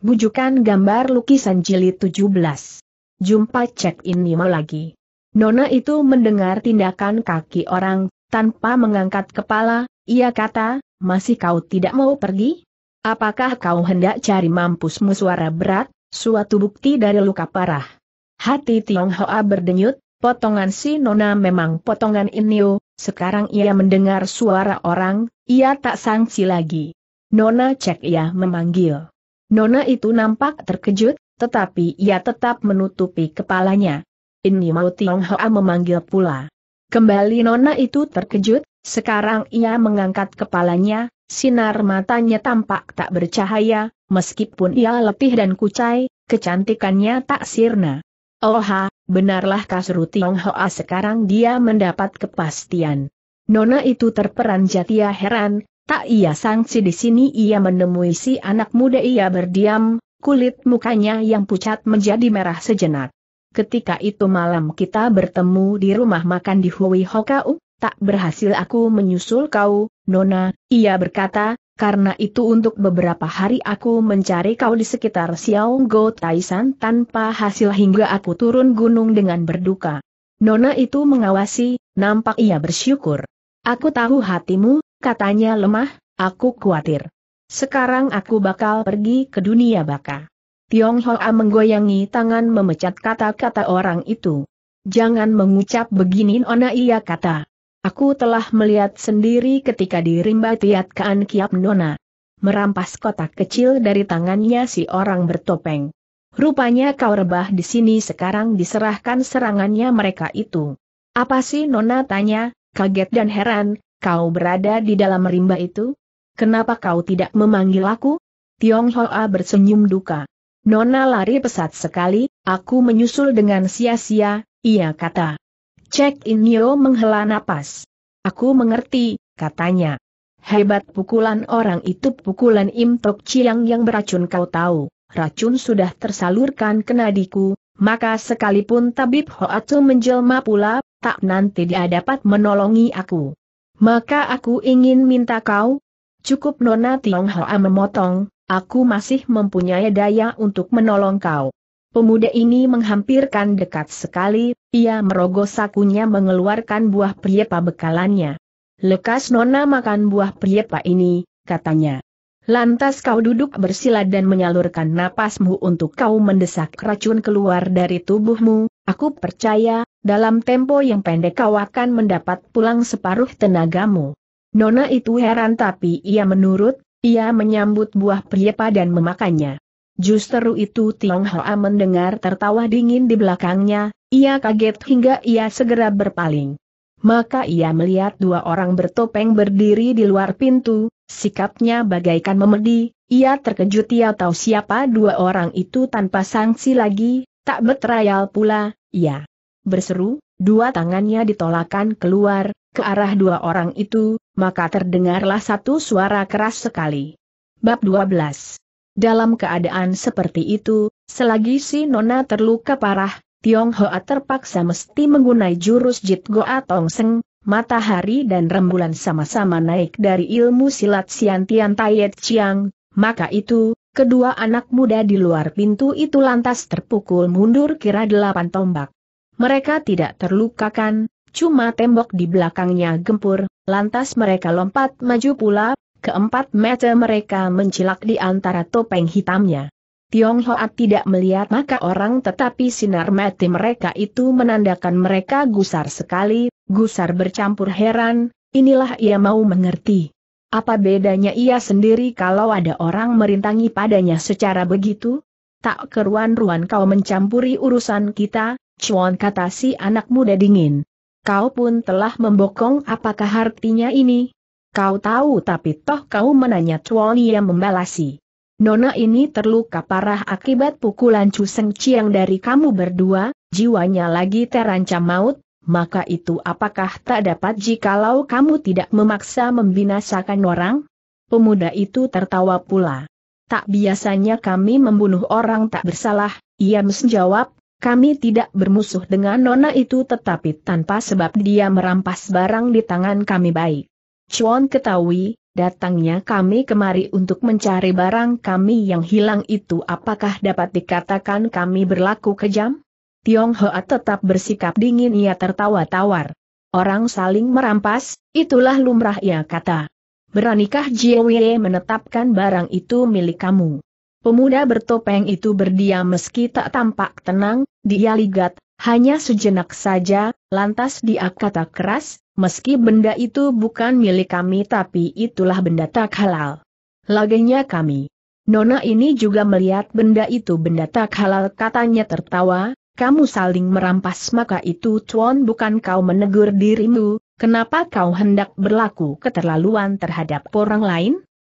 Bujukan gambar lukisan jilid 17. Jumpa cek ini mau lagi. Nona itu mendengar tindakan kaki orang, tanpa mengangkat kepala, ia kata, masih kau tidak mau pergi? Apakah kau hendak cari mampusmu suara berat, suatu bukti dari luka parah? Hati Tiong Hoa berdenyut, potongan si Nona memang potongan Inio, sekarang ia mendengar suara orang, ia tak sangsi lagi. Nona cek ia memanggil. Nona itu nampak terkejut, tetapi ia tetap menutupi kepalanya. Ini mau Tiong Hoa memanggil pula. Kembali Nona itu terkejut, sekarang ia mengangkat kepalanya, sinar matanya tampak tak bercahaya, meskipun ia letih dan kucai, kecantikannya tak sirna. Oha, oh benarlah kasru Tiong Hoa sekarang dia mendapat kepastian. Nona itu terperanjat ia heran, Tak ia sangsi di sini ia menemui si anak muda ia berdiam, kulit mukanya yang pucat menjadi merah sejenak. Ketika itu malam kita bertemu di rumah makan di Hui Hokau, tak berhasil aku menyusul kau, Nona, ia berkata, karena itu untuk beberapa hari aku mencari kau di sekitar Xiaonggo Taisan tanpa hasil hingga aku turun gunung dengan berduka. Nona itu mengawasi, nampak ia bersyukur. Aku tahu hatimu, katanya lemah, aku khawatir. Sekarang aku bakal pergi ke dunia baka. Tiong Hoa menggoyangi tangan memecat kata-kata orang itu. Jangan mengucap begini Nona ia kata. Aku telah melihat sendiri ketika dirimba tiat kaan kiap Nona. Merampas kotak kecil dari tangannya si orang bertopeng. Rupanya kau rebah di sini sekarang diserahkan serangannya mereka itu. Apa sih Nona tanya, kaget dan heran, Kau berada di dalam rimba itu? Kenapa kau tidak memanggil aku? Tiong Hoa bersenyum duka. Nona lari pesat sekali, aku menyusul dengan sia-sia, ia kata. Cek Inyo menghela napas. Aku mengerti, katanya. Hebat pukulan orang itu pukulan Im Tok Chiang yang beracun kau tahu. Racun sudah tersalurkan ke nadiku, maka sekalipun tabib Hoatsu menjelma pula, tak nanti dia dapat menolongi aku. Maka aku ingin minta kau, cukup Nona Tionghoa memotong, aku masih mempunyai daya untuk menolong kau. Pemuda ini menghampirkan dekat sekali, ia merogoh sakunya mengeluarkan buah priepa bekalannya. Lekas Nona makan buah priepa ini, katanya. Lantas kau duduk bersila dan menyalurkan napasmu untuk kau mendesak racun keluar dari tubuhmu, Aku percaya, dalam tempo yang pendek kau akan mendapat pulang separuh tenagamu. Nona itu heran tapi ia menurut, ia menyambut buah priapa dan memakannya. Justru itu Tiong Hoa mendengar tertawa dingin di belakangnya, ia kaget hingga ia segera berpaling. Maka ia melihat dua orang bertopeng berdiri di luar pintu, sikapnya bagaikan memedi, ia terkejut ia tahu siapa dua orang itu tanpa sanksi lagi, tak betrayal pula, Ya. Berseru, dua tangannya ditolakkan keluar, ke arah dua orang itu, maka terdengarlah satu suara keras sekali. Bab 12 Dalam keadaan seperti itu, selagi si Nona terluka parah, Tiong Hoa terpaksa mesti menggunai jurus Jit Goa Tong Seng, matahari dan rembulan sama-sama naik dari ilmu silat Siantian Taiyet Chiang, maka itu, Kedua anak muda di luar pintu itu lantas terpukul mundur kira delapan tombak. Mereka tidak terlukakan, cuma tembok di belakangnya gempur, lantas mereka lompat maju pula, keempat mata mereka mencilak di antara topeng hitamnya. Tiong Hoa tidak melihat maka orang tetapi sinar mati mereka itu menandakan mereka gusar sekali, gusar bercampur heran, inilah ia mau mengerti. Apa bedanya ia sendiri kalau ada orang merintangi padanya secara begitu? Tak keruan-ruan kau mencampuri urusan kita, cuan kata si anak muda dingin. Kau pun telah membokong apakah artinya ini? Kau tahu tapi toh kau menanya cuan yang membalasi. Nona ini terluka parah akibat pukulan Chu Seng Chiang dari kamu berdua, jiwanya lagi terancam maut, maka itu apakah tak dapat jikalau kamu tidak memaksa membinasakan orang? Pemuda itu tertawa pula. Tak biasanya kami membunuh orang tak bersalah, ia menjawab, kami tidak bermusuh dengan nona itu tetapi tanpa sebab dia merampas barang di tangan kami baik. Chuan ketahui, datangnya kami kemari untuk mencari barang kami yang hilang itu apakah dapat dikatakan kami berlaku kejam? Tiong Tionghoa tetap bersikap dingin ia tertawa tawar. Orang saling merampas, itulah lumrah ia kata. Beranikah Jiwe menetapkan barang itu milik kamu? Pemuda bertopeng itu berdiam meski tak tampak tenang, dia ligat, hanya sejenak saja, lantas dia kata keras, meski benda itu bukan milik kami tapi itulah benda tak halal. Lagenya kami. Nona ini juga melihat benda itu benda tak halal katanya tertawa, kamu saling merampas maka itu Chuan bukan kau menegur dirimu, kenapa kau hendak berlaku keterlaluan terhadap orang lain?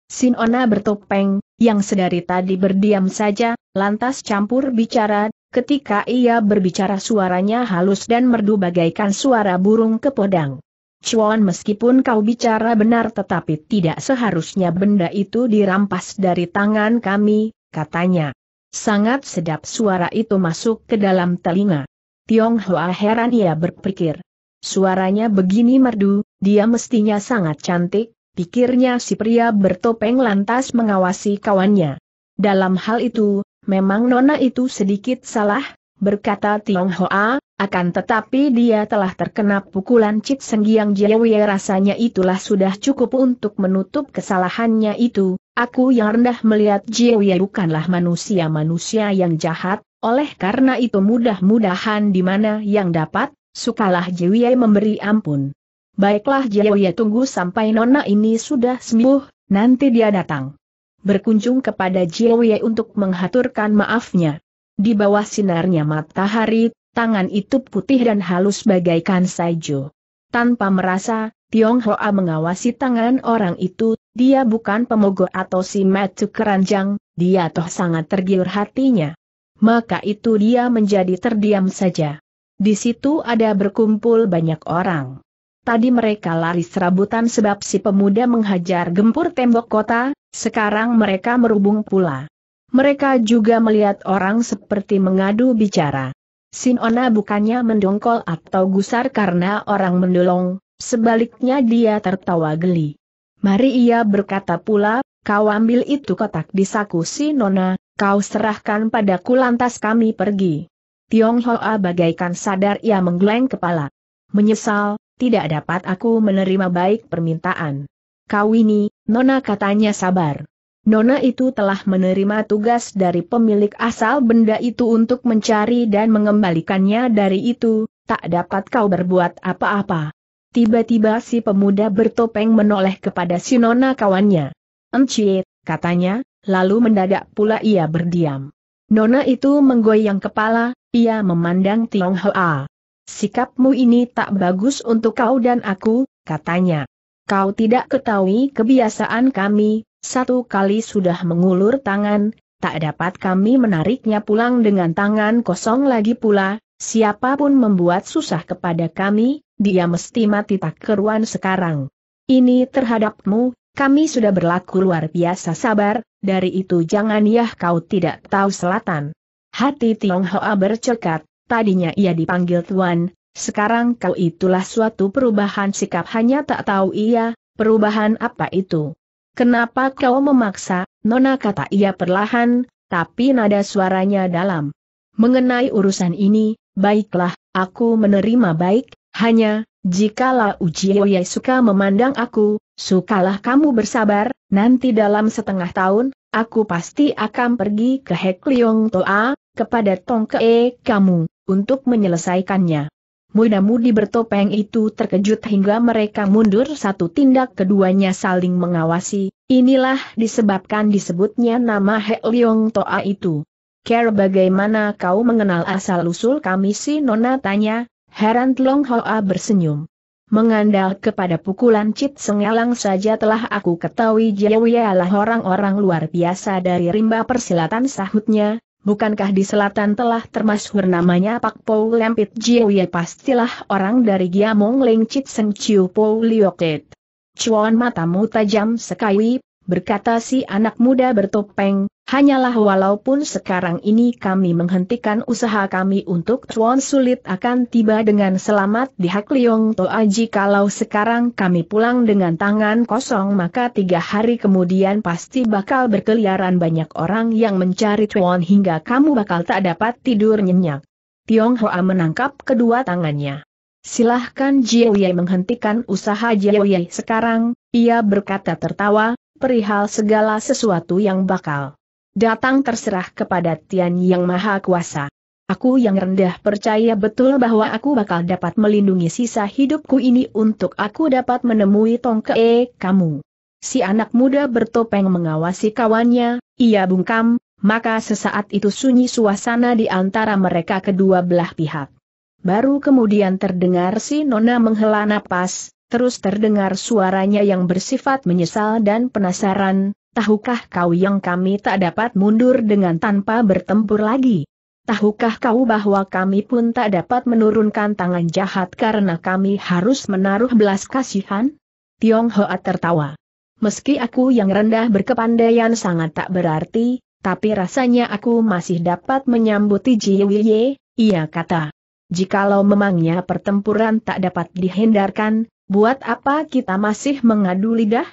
Sinona bertopeng, yang sedari tadi berdiam saja, lantas campur bicara, ketika ia berbicara suaranya halus dan merdu bagaikan suara burung kepodang. Chuan meskipun kau bicara benar tetapi tidak seharusnya benda itu dirampas dari tangan kami, katanya. Sangat sedap suara itu masuk ke dalam telinga. Tiong Hoa heran ia berpikir. Suaranya begini merdu, dia mestinya sangat cantik, pikirnya si pria bertopeng lantas mengawasi kawannya. Dalam hal itu, memang nona itu sedikit salah, berkata Hoa, akan tetapi dia telah terkena pukulan Cit Senggiang Jiawe rasanya itulah sudah cukup untuk menutup kesalahannya itu, aku yang rendah melihat Jiawe bukanlah manusia-manusia yang jahat, oleh karena itu mudah-mudahan di mana yang dapat, sukalah Jiawe memberi ampun. Baiklah Jiawe tunggu sampai nona ini sudah sembuh, nanti dia datang. Berkunjung kepada Jiawe untuk menghaturkan maafnya. Di bawah sinarnya matahari, tangan itu putih dan halus bagaikan salju. Tanpa merasa, Tiong Hoa mengawasi tangan orang itu, dia bukan pemogo atau si metu keranjang, dia toh sangat tergiur hatinya. Maka itu dia menjadi terdiam saja. Di situ ada berkumpul banyak orang. Tadi mereka lari serabutan sebab si pemuda menghajar gempur tembok kota, sekarang mereka merubung pula. Mereka juga melihat orang seperti mengadu bicara. Sinona bukannya mendongkol atau gusar karena orang mendolong, sebaliknya dia tertawa geli. Mari ia berkata pula, kau ambil itu kotak di saku Sinona, kau serahkan padaku lantas kami pergi. Tiong Hoa bagaikan sadar ia menggeleng kepala. Menyesal, tidak dapat aku menerima baik permintaan. Kau ini, Nona katanya sabar. Nona itu telah menerima tugas dari pemilik asal benda itu untuk mencari dan mengembalikannya dari itu, tak dapat kau berbuat apa-apa. Tiba-tiba si pemuda bertopeng menoleh kepada si Nona kawannya. Encik, katanya, lalu mendadak pula ia berdiam. Nona itu menggoyang kepala, ia memandang Hoa. Sikapmu ini tak bagus untuk kau dan aku, katanya. Kau tidak ketahui kebiasaan kami, satu kali sudah mengulur tangan, tak dapat kami menariknya pulang dengan tangan kosong lagi pula, siapapun membuat susah kepada kami, dia mesti mati tak keruan sekarang. Ini terhadapmu, kami sudah berlaku luar biasa sabar, dari itu jangan yah kau tidak tahu selatan. Hati Tionghoa bercekat, tadinya ia dipanggil Tuan, sekarang kau itulah suatu perubahan sikap hanya tak tahu ia, perubahan apa itu. Kenapa kau memaksa, Nona kata ia perlahan, tapi nada suaranya dalam. Mengenai urusan ini, baiklah, aku menerima baik, hanya, jikalau Ujiyoye suka memandang aku, sukalah kamu bersabar, nanti dalam setengah tahun, aku pasti akan pergi ke Hekliong Toa, kepada Tongkee kamu, untuk menyelesaikannya. Muda-mudi bertopeng itu terkejut hingga mereka mundur satu tindak keduanya saling mengawasi, inilah disebabkan disebutnya nama He Leong Toa itu. Care bagaimana kau mengenal asal-usul kami si Nona tanya, heran Long Hoa bersenyum. Mengandal kepada pukulan Cit Sengalang saja telah aku ketahui Jawi adalah orang-orang luar biasa dari rimba persilatan sahutnya, Bukankah di selatan telah termasuk namanya Pak Pou Lempit Jiu pastilah orang dari Giamong Lengcit Chit Seng Chiu Lioket. Cuan matamu tajam sekali berkata si anak muda bertopeng, hanyalah walaupun sekarang ini kami menghentikan usaha kami untuk Chuan sulit akan tiba dengan selamat di Hak Liong Aji kalau sekarang kami pulang dengan tangan kosong maka tiga hari kemudian pasti bakal berkeliaran banyak orang yang mencari Chuan hingga kamu bakal tak dapat tidur nyenyak. Tiong Hoa menangkap kedua tangannya. Silahkan Jie Wei menghentikan usaha Jie Wei sekarang, ia berkata tertawa, perihal segala sesuatu yang bakal datang terserah kepada Tian Yang Maha Kuasa. Aku yang rendah percaya betul bahwa aku bakal dapat melindungi sisa hidupku ini untuk aku dapat menemui Tongkee kamu. Si anak muda bertopeng mengawasi kawannya, ia bungkam, maka sesaat itu sunyi suasana di antara mereka kedua belah pihak. Baru kemudian terdengar si Nona menghela napas, terus terdengar suaranya yang bersifat menyesal dan penasaran, tahukah kau yang kami tak dapat mundur dengan tanpa bertempur lagi? Tahukah kau bahwa kami pun tak dapat menurunkan tangan jahat karena kami harus menaruh belas kasihan? Tiong Hoa tertawa. Meski aku yang rendah berkepandaian sangat tak berarti, tapi rasanya aku masih dapat menyambuti Jiwiye, ia kata. Jikalau memangnya pertempuran tak dapat dihindarkan, Buat apa kita masih mengadu lidah?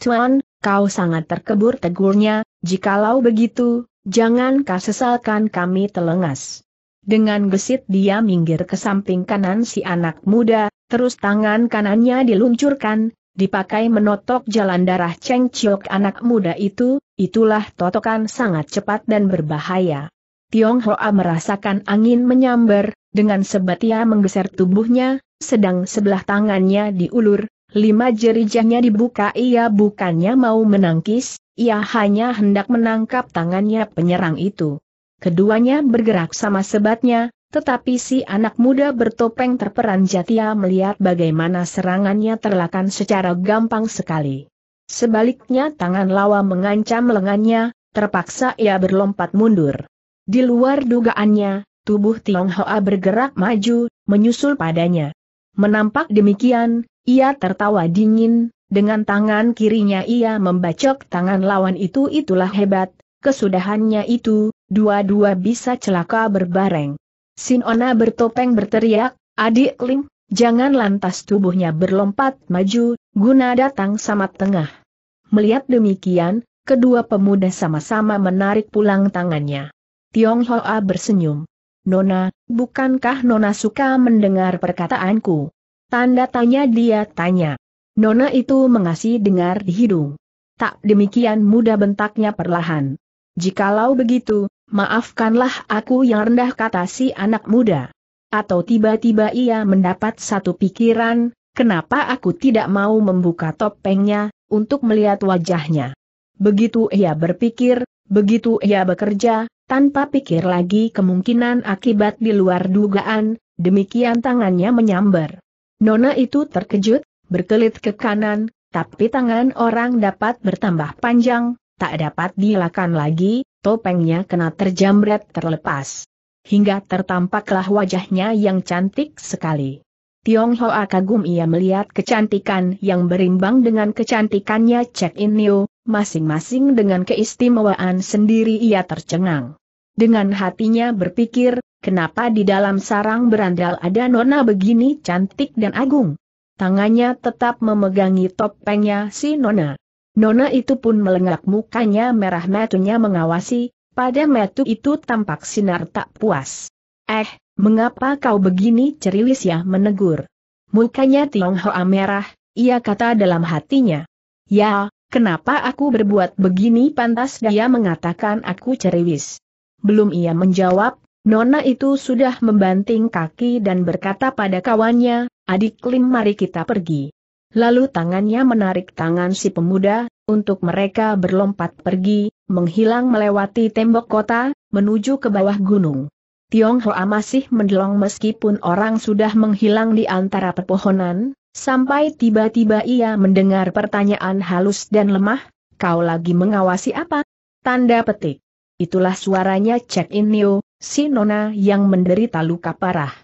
Tuan, kau sangat terkebur tegurnya, jikalau begitu, jangan kau sesalkan kami telengas. Dengan gesit dia minggir ke samping kanan si anak muda, terus tangan kanannya diluncurkan, dipakai menotok jalan darah Cheng Chiok anak muda itu, itulah totokan sangat cepat dan berbahaya. Tiong Hoa merasakan angin menyambar, dengan sebat ia menggeser tubuhnya, sedang sebelah tangannya diulur, lima jerijahnya dibuka ia bukannya mau menangkis, ia hanya hendak menangkap tangannya penyerang itu. Keduanya bergerak sama sebatnya, tetapi si anak muda bertopeng terperanjat ia melihat bagaimana serangannya terlakan secara gampang sekali. Sebaliknya tangan lawa mengancam lengannya, terpaksa ia berlompat mundur. Di luar dugaannya, tubuh Tionghoa bergerak maju, menyusul padanya. Menampak demikian, ia tertawa dingin, dengan tangan kirinya ia membacok tangan lawan itu itulah hebat, kesudahannya itu, dua-dua bisa celaka berbareng. Sinona bertopeng berteriak, adik Ling, jangan lantas tubuhnya berlompat maju, guna datang sama tengah. Melihat demikian, kedua pemuda sama-sama menarik pulang tangannya. Tiong Hoa bersenyum. Nona, bukankah Nona suka mendengar perkataanku? Tanda tanya dia tanya. Nona itu mengasih dengar di hidung. Tak demikian mudah bentaknya perlahan. Jikalau begitu, maafkanlah aku yang rendah kata si anak muda. Atau tiba-tiba ia mendapat satu pikiran, kenapa aku tidak mau membuka topengnya, untuk melihat wajahnya. Begitu ia berpikir, begitu ia bekerja, tanpa pikir lagi kemungkinan akibat di luar dugaan, demikian tangannya menyambar. Nona itu terkejut, berkelit ke kanan, tapi tangan orang dapat bertambah panjang, tak dapat dilakukan lagi, topengnya kena terjamret terlepas. Hingga tertampaklah wajahnya yang cantik sekali. Tiong Hoa kagum ia melihat kecantikan yang berimbang dengan kecantikannya Cek In masing-masing dengan keistimewaan sendiri ia tercengang. Dengan hatinya berpikir, kenapa di dalam sarang berandal ada nona begini cantik dan agung? Tangannya tetap memegangi topengnya si nona. Nona itu pun melengak mukanya merah matunya mengawasi, pada metu itu tampak sinar tak puas. Eh, mengapa kau begini ceriwis ya menegur. Mukanya Tionghoa merah, ia kata dalam hatinya. Ya, Kenapa aku berbuat begini pantas dia mengatakan aku ceriwis. Belum ia menjawab, Nona itu sudah membanting kaki dan berkata pada kawannya, adik Lim mari kita pergi. Lalu tangannya menarik tangan si pemuda, untuk mereka berlompat pergi, menghilang melewati tembok kota, menuju ke bawah gunung. Tionghoa masih mendelong meskipun orang sudah menghilang di antara pepohonan, Sampai tiba-tiba ia mendengar pertanyaan halus dan lemah, kau lagi mengawasi apa? Tanda petik. Itulah suaranya Cek Neo, si nona yang menderita luka parah.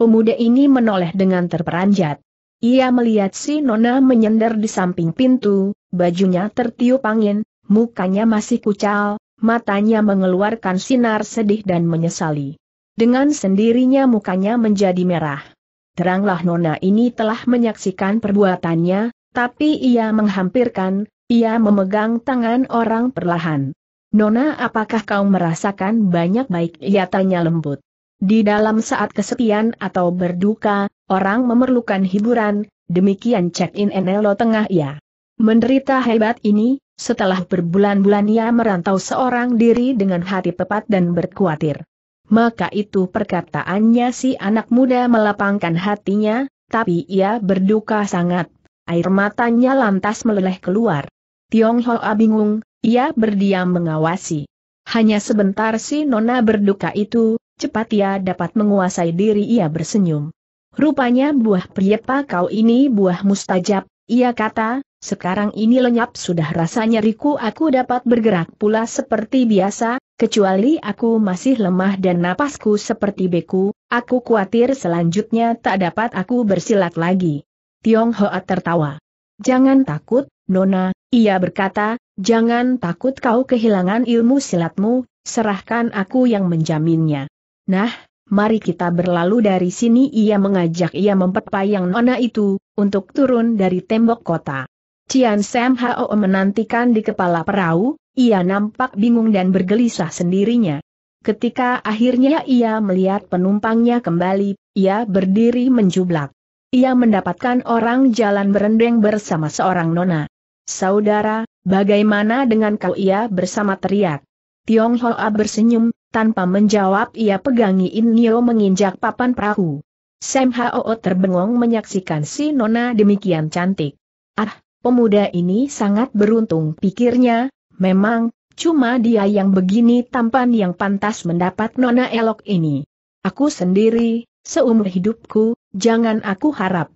Pemuda ini menoleh dengan terperanjat. Ia melihat si nona menyender di samping pintu, bajunya tertiup angin, mukanya masih kucal, matanya mengeluarkan sinar sedih dan menyesali. Dengan sendirinya mukanya menjadi merah teranglah Nona ini telah menyaksikan perbuatannya, tapi ia menghampirkan, ia memegang tangan orang perlahan. Nona apakah kau merasakan banyak baik? Ia tanya lembut. Di dalam saat kesepian atau berduka, orang memerlukan hiburan, demikian check-in NLO tengah ia. Menderita hebat ini, setelah berbulan-bulan ia merantau seorang diri dengan hati tepat dan berkuatir maka itu perkataannya si anak muda melapangkan hatinya, tapi ia berduka sangat. Air matanya lantas meleleh keluar. Tiong Hoa bingung, ia berdiam mengawasi. Hanya sebentar si nona berduka itu, cepat ia dapat menguasai diri ia bersenyum. Rupanya buah priepa kau ini buah mustajab, ia kata, sekarang ini lenyap sudah rasanya riku aku dapat bergerak pula seperti biasa, Kecuali aku masih lemah dan napasku seperti beku, aku khawatir selanjutnya tak dapat aku bersilat lagi. Tiong Hoa tertawa. Jangan takut, Nona, ia berkata, jangan takut kau kehilangan ilmu silatmu, serahkan aku yang menjaminnya. Nah, mari kita berlalu dari sini ia mengajak ia memperpayang Nona itu, untuk turun dari tembok kota. Cian Sam Hao menantikan di kepala perahu, ia nampak bingung dan bergelisah sendirinya. Ketika akhirnya ia melihat penumpangnya kembali, ia berdiri menjublak. Ia mendapatkan orang jalan berendeng bersama seorang nona. Saudara, bagaimana dengan kau ia bersama teriak. Tiong Hoa bersenyum, tanpa menjawab ia pegangi Inyo menginjak papan perahu. Sam Hao terbengong menyaksikan si nona demikian cantik. Ah, pemuda ini sangat beruntung pikirnya, Memang, cuma dia yang begini tampan yang pantas mendapat nona elok ini. Aku sendiri, seumur hidupku, jangan aku harap.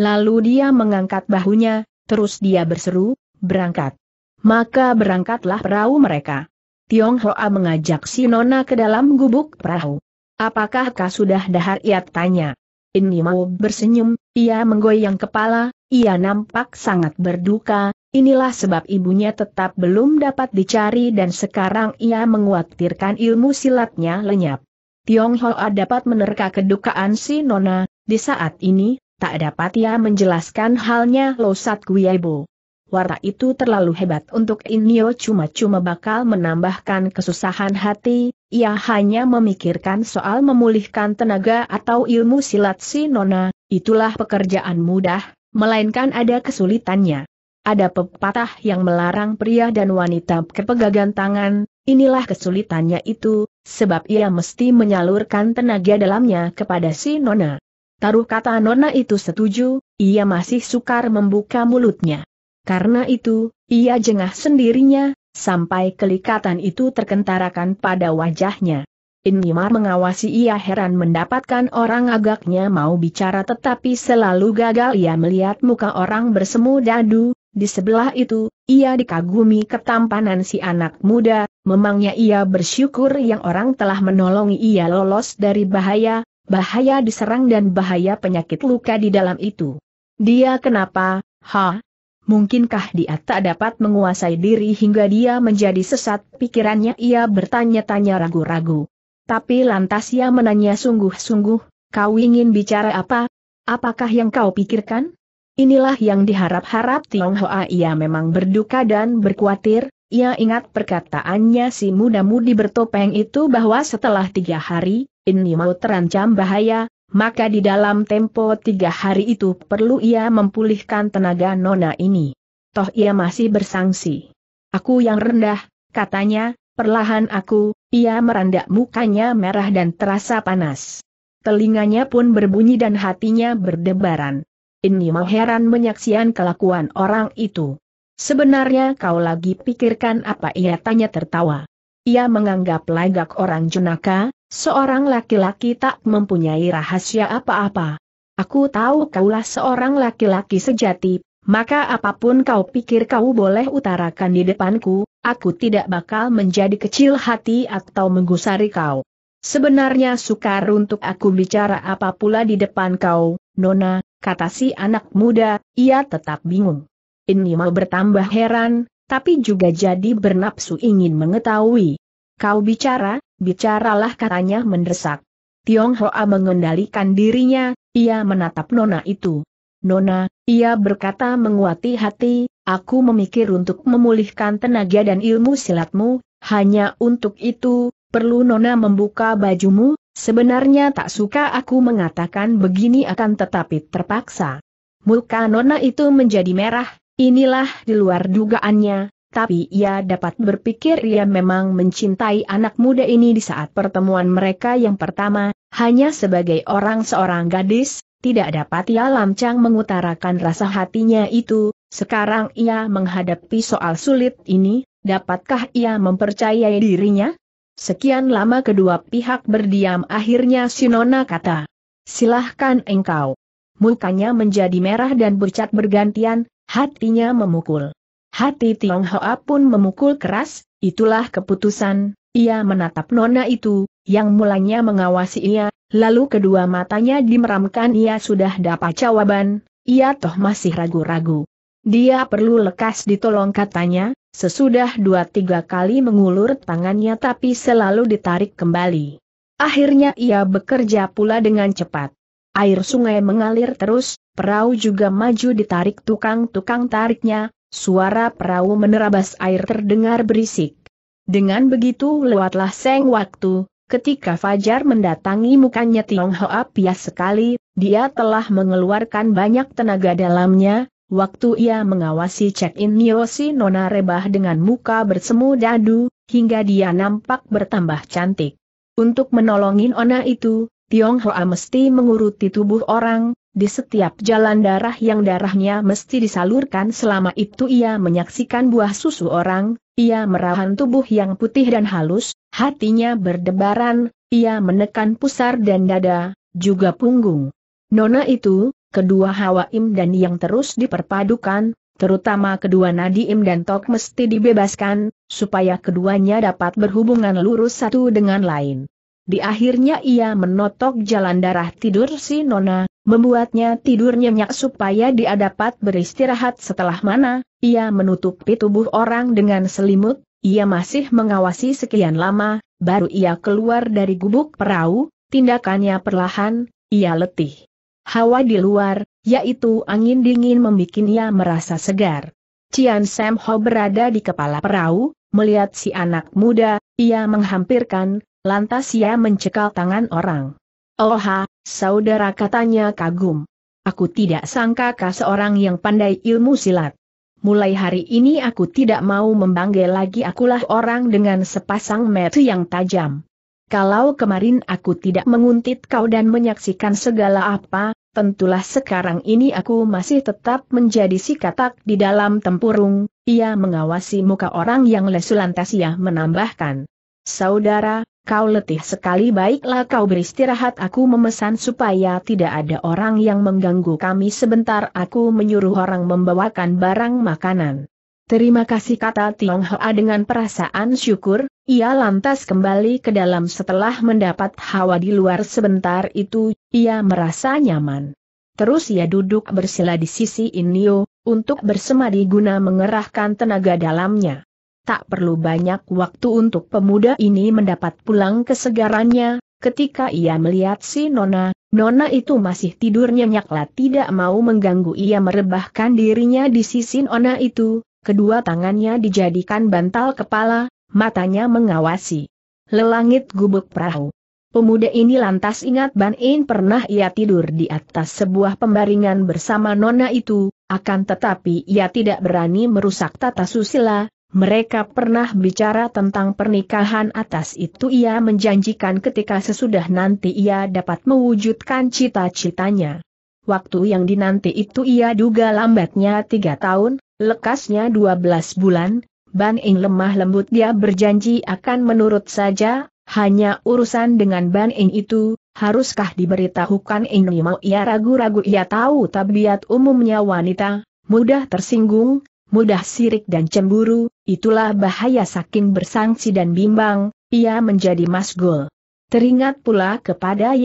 Lalu dia mengangkat bahunya, terus dia berseru, berangkat. Maka berangkatlah perahu mereka. Tiong Hoa mengajak si Nona ke dalam gubuk perahu. Apakah kau sudah dahar ia tanya. Ini mau bersenyum, ia menggoyang kepala, ia nampak sangat berduka, Inilah sebab ibunya tetap belum dapat dicari dan sekarang ia menguatirkan ilmu silatnya lenyap. Hoa dapat menerka kedukaan si Nona, di saat ini, tak dapat ia menjelaskan halnya Losat Guiaibo. Warta itu terlalu hebat untuk Inyo cuma-cuma bakal menambahkan kesusahan hati, ia hanya memikirkan soal memulihkan tenaga atau ilmu silat si Nona, itulah pekerjaan mudah, melainkan ada kesulitannya. Ada pepatah yang melarang pria dan wanita kepegangan tangan, inilah kesulitannya itu, sebab ia mesti menyalurkan tenaga dalamnya kepada si Nona. Taruh kata Nona itu setuju, ia masih sukar membuka mulutnya. Karena itu, ia jengah sendirinya, sampai kelikatan itu terkentarakan pada wajahnya. Inimar mengawasi ia heran mendapatkan orang agaknya mau bicara tetapi selalu gagal ia melihat muka orang bersemu dadu, di sebelah itu, ia dikagumi ketampanan si anak muda, memangnya ia bersyukur yang orang telah menolongi ia lolos dari bahaya, bahaya diserang dan bahaya penyakit luka di dalam itu. Dia kenapa, ha? Mungkinkah dia tak dapat menguasai diri hingga dia menjadi sesat pikirannya ia bertanya-tanya ragu-ragu. Tapi lantas ia menanya sungguh-sungguh, kau ingin bicara apa? Apakah yang kau pikirkan? Inilah yang diharap-harap Tionghoa ia memang berduka dan berkhawatir, ia ingat perkataannya si muda-mudi bertopeng itu bahwa setelah tiga hari, ini mau terancam bahaya, maka di dalam tempo tiga hari itu perlu ia memulihkan tenaga nona ini. Toh ia masih bersangsi. Aku yang rendah, katanya, perlahan aku, ia merandak mukanya merah dan terasa panas. Telinganya pun berbunyi dan hatinya berdebaran. Ini mau heran menyaksian kelakuan orang itu. Sebenarnya kau lagi pikirkan apa ia tanya tertawa. Ia menganggap lagak orang jenaka, seorang laki-laki tak mempunyai rahasia apa-apa. Aku tahu kaulah seorang laki-laki sejati, maka apapun kau pikir kau boleh utarakan di depanku, aku tidak bakal menjadi kecil hati atau menggusari kau. Sebenarnya sukar untuk aku bicara apa pula di depan kau, Nona, kata si anak muda, ia tetap bingung. Ini mau bertambah heran, tapi juga jadi bernapsu ingin mengetahui. Kau bicara, bicaralah katanya mendesak. Tiong Hoa mengendalikan dirinya, ia menatap Nona itu. Nona, ia berkata menguati hati, aku memikir untuk memulihkan tenaga dan ilmu silatmu, hanya untuk itu, perlu Nona membuka bajumu, Sebenarnya tak suka aku mengatakan begini akan tetapi terpaksa. Muka Nona itu menjadi merah, inilah di luar dugaannya, tapi ia dapat berpikir ia memang mencintai anak muda ini di saat pertemuan mereka yang pertama, hanya sebagai orang seorang gadis, tidak dapat ia lancang mengutarakan rasa hatinya itu, sekarang ia menghadapi soal sulit ini, dapatkah ia mempercayai dirinya? Sekian lama kedua pihak berdiam akhirnya Sinona kata. Silahkan engkau. Mukanya menjadi merah dan bercat bergantian, hatinya memukul. Hati Tionghoa pun memukul keras, itulah keputusan, ia menatap nona itu, yang mulanya mengawasi ia, lalu kedua matanya dimeramkan ia sudah dapat jawaban, ia toh masih ragu-ragu. Dia perlu lekas ditolong katanya, sesudah dua tiga kali mengulur tangannya tapi selalu ditarik kembali. Akhirnya ia bekerja pula dengan cepat. Air sungai mengalir terus, perahu juga maju ditarik tukang-tukang tariknya, suara perahu menerabas air terdengar berisik. Dengan begitu lewatlah seng waktu, ketika Fajar mendatangi mukanya Tionghoa pias sekali, dia telah mengeluarkan banyak tenaga dalamnya, Waktu ia mengawasi check-in si Nona rebah dengan muka bersemu dadu, hingga dia nampak bertambah cantik. Untuk menolongin Ona itu, Tionghoa mesti menguruti tubuh orang, di setiap jalan darah yang darahnya mesti disalurkan selama itu ia menyaksikan buah susu orang, ia merahan tubuh yang putih dan halus, hatinya berdebaran, ia menekan pusar dan dada, juga punggung. Nona itu, kedua Hawa Im dan yang terus diperpadukan, terutama kedua nadi im dan Tok mesti dibebaskan, supaya keduanya dapat berhubungan lurus satu dengan lain. Di akhirnya ia menotok jalan darah tidur si Nona, membuatnya tidur nyenyak supaya dia dapat beristirahat setelah mana, ia menutupi tubuh orang dengan selimut, ia masih mengawasi sekian lama, baru ia keluar dari gubuk perahu, tindakannya perlahan, ia letih. Hawa di luar, yaitu angin dingin membuatnya merasa segar. Cian Sam Ho berada di kepala perahu, melihat si anak muda, ia menghampirkan, lantas ia mencekal tangan orang. Oha, oh saudara katanya kagum. Aku tidak sangka kau seorang yang pandai ilmu silat. Mulai hari ini aku tidak mau membanggai lagi akulah orang dengan sepasang metu yang tajam. Kalau kemarin aku tidak menguntit kau dan menyaksikan segala apa, tentulah sekarang ini aku masih tetap menjadi si katak di dalam tempurung, ia mengawasi muka orang yang lesu lantas ia menambahkan. Saudara, kau letih sekali baiklah kau beristirahat aku memesan supaya tidak ada orang yang mengganggu kami sebentar aku menyuruh orang membawakan barang makanan. Terima kasih kata Tionghoa dengan perasaan syukur, ia lantas kembali ke dalam setelah mendapat hawa di luar sebentar itu, ia merasa nyaman. Terus ia duduk bersila di sisi Inio, untuk bersemadi guna mengerahkan tenaga dalamnya. Tak perlu banyak waktu untuk pemuda ini mendapat pulang kesegarannya, ketika ia melihat si Nona, Nona itu masih tidur nyenyaklah tidak mau mengganggu ia merebahkan dirinya di sisi Nona itu, kedua tangannya dijadikan bantal kepala, matanya mengawasi. Lelangit gubuk perahu. Pemuda ini lantas ingat Ban In pernah ia tidur di atas sebuah pembaringan bersama nona itu, akan tetapi ia tidak berani merusak tata susila, mereka pernah bicara tentang pernikahan atas itu ia menjanjikan ketika sesudah nanti ia dapat mewujudkan cita-citanya. Waktu yang dinanti itu ia duga lambatnya tiga tahun, Lekasnya 12 bulan, Ban Ing lemah lembut dia berjanji akan menurut saja, hanya urusan dengan Ban Ing itu, haruskah diberitahukan Ing mau ia ragu-ragu ia tahu tabiat umumnya wanita, mudah tersinggung, mudah sirik dan cemburu, itulah bahaya saking bersangsi dan bimbang, ia menjadi masgul. Teringat pula kepada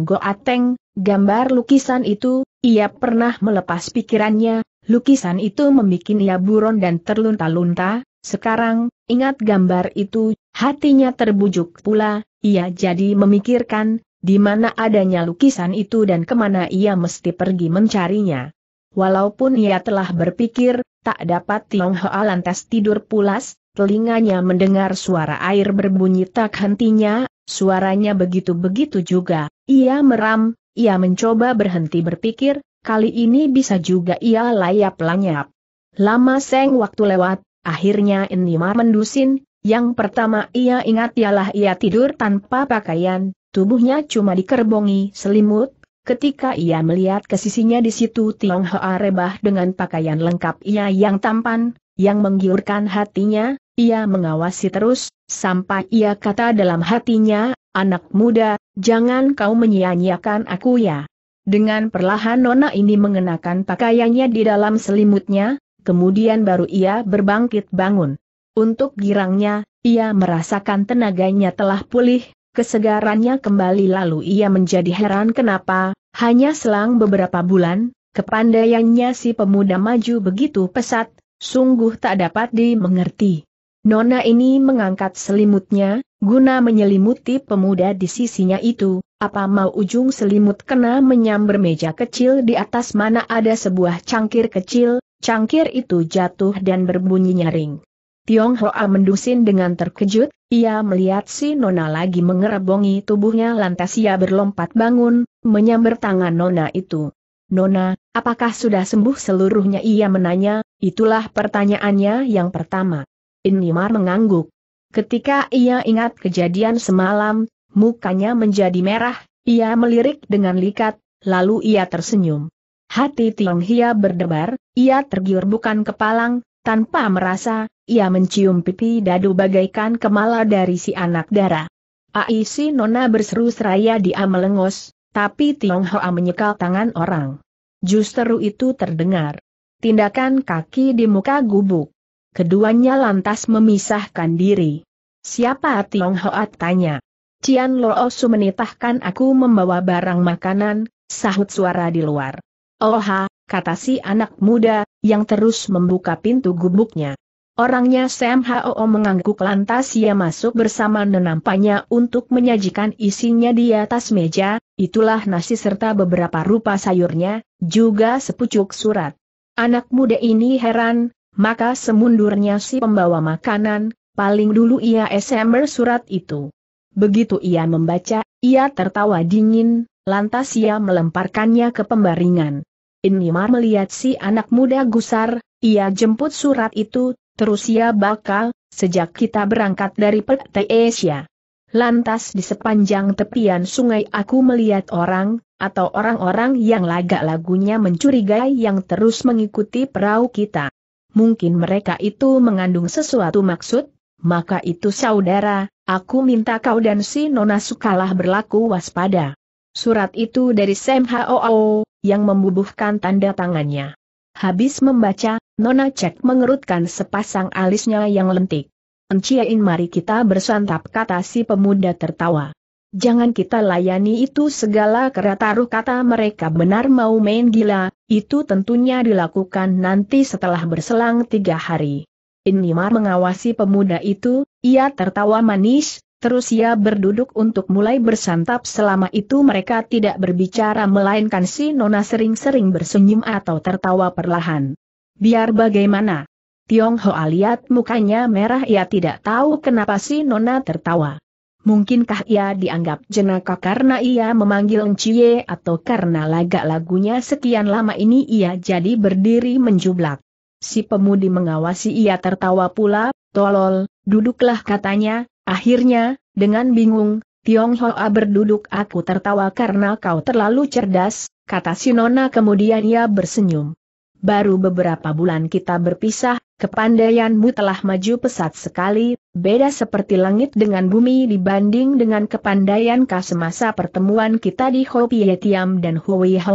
go ateng, gambar lukisan itu, ia pernah melepas pikirannya, Lukisan itu membuat ia buron dan terlunta-lunta, sekarang, ingat gambar itu, hatinya terbujuk pula, ia jadi memikirkan, di mana adanya lukisan itu dan kemana ia mesti pergi mencarinya. Walaupun ia telah berpikir, tak dapat Tionghoa lantas tidur pulas, telinganya mendengar suara air berbunyi tak hentinya, suaranya begitu-begitu juga, ia meram, ia mencoba berhenti berpikir, kali ini bisa juga ia layap lanyap. Lama seng waktu lewat, akhirnya Enima mendusin, yang pertama ia ingat ialah ia tidur tanpa pakaian, tubuhnya cuma dikerbongi selimut, Ketika ia melihat ke sisinya di situ Tiong Hoa rebah dengan pakaian lengkap ia yang tampan, yang menggiurkan hatinya, ia mengawasi terus, sampai ia kata dalam hatinya, anak muda, jangan kau menyia-nyiakan aku ya. Dengan perlahan nona ini mengenakan pakaiannya di dalam selimutnya, kemudian baru ia berbangkit bangun. Untuk girangnya, ia merasakan tenaganya telah pulih, kesegarannya kembali lalu ia menjadi heran kenapa, hanya selang beberapa bulan, kepandaiannya si pemuda maju begitu pesat, sungguh tak dapat dimengerti. Nona ini mengangkat selimutnya, guna menyelimuti pemuda di sisinya itu, apa mau ujung selimut kena menyambar meja kecil di atas mana ada sebuah cangkir kecil, cangkir itu jatuh dan berbunyi nyaring. Tiong Hoa mendusin dengan terkejut, ia melihat si Nona lagi mengerebongi tubuhnya lantas ia berlompat bangun, menyambar tangan Nona itu. Nona, apakah sudah sembuh seluruhnya ia menanya, itulah pertanyaannya yang pertama. Innimar mengangguk. Ketika ia ingat kejadian semalam, mukanya menjadi merah, ia melirik dengan likat, lalu ia tersenyum. Hati Tiong Hia berdebar, ia tergiur bukan kepalang, tanpa merasa, ia mencium pipi dadu bagaikan kemala dari si anak dara. Aisi Nona berseru seraya dia melengos, tapi Tiong Hoa menyekal tangan orang. Justru itu terdengar. Tindakan kaki di muka gubuk. Keduanya lantas memisahkan diri. Siapa Tiong Hoat tanya. Cian Lo menitahkan aku membawa barang makanan, sahut suara di luar. Oha, kata si anak muda, yang terus membuka pintu gubuknya. Orangnya Sam Hao mengangguk lantas ia masuk bersama nenampanya untuk menyajikan isinya di atas meja, itulah nasi serta beberapa rupa sayurnya, juga sepucuk surat. Anak muda ini heran, maka semundurnya si pembawa makanan, paling dulu ia esember surat itu. Begitu ia membaca, ia tertawa dingin, lantas ia melemparkannya ke pembaringan. Inimar melihat si anak muda gusar, ia jemput surat itu, terus ia bakal, sejak kita berangkat dari Pekte Asia. Lantas di sepanjang tepian sungai aku melihat orang, atau orang-orang yang lagak lagunya mencurigai yang terus mengikuti perahu kita mungkin mereka itu mengandung sesuatu maksud, maka itu saudara, aku minta kau dan si Nona Sukalah berlaku waspada. Surat itu dari Sam Hoo, yang membubuhkan tanda tangannya. Habis membaca, Nona Cek mengerutkan sepasang alisnya yang lentik. Enciain mari kita bersantap kata si pemuda tertawa jangan kita layani itu segala kerataruh kata mereka benar mau main gila, itu tentunya dilakukan nanti setelah berselang tiga hari. Inimar mengawasi pemuda itu, ia tertawa manis, terus ia berduduk untuk mulai bersantap selama itu mereka tidak berbicara melainkan si Nona sering-sering bersenyum atau tertawa perlahan. Biar bagaimana. Tionghoa lihat mukanya merah ia tidak tahu kenapa si Nona tertawa. Mungkinkah ia dianggap jenaka karena ia memanggil Ncie atau karena lagak lagunya sekian lama ini ia jadi berdiri menjublak. Si pemudi mengawasi ia tertawa pula, tolol, duduklah katanya, akhirnya, dengan bingung, Tiong Hoa berduduk aku tertawa karena kau terlalu cerdas, kata Sinona kemudian ia bersenyum. Baru beberapa bulan kita berpisah, kepandaianmu telah maju pesat sekali, Beda seperti langit dengan bumi dibanding dengan kepandaian kah semasa pertemuan kita di Ho Pie Tiam dan Hui Ho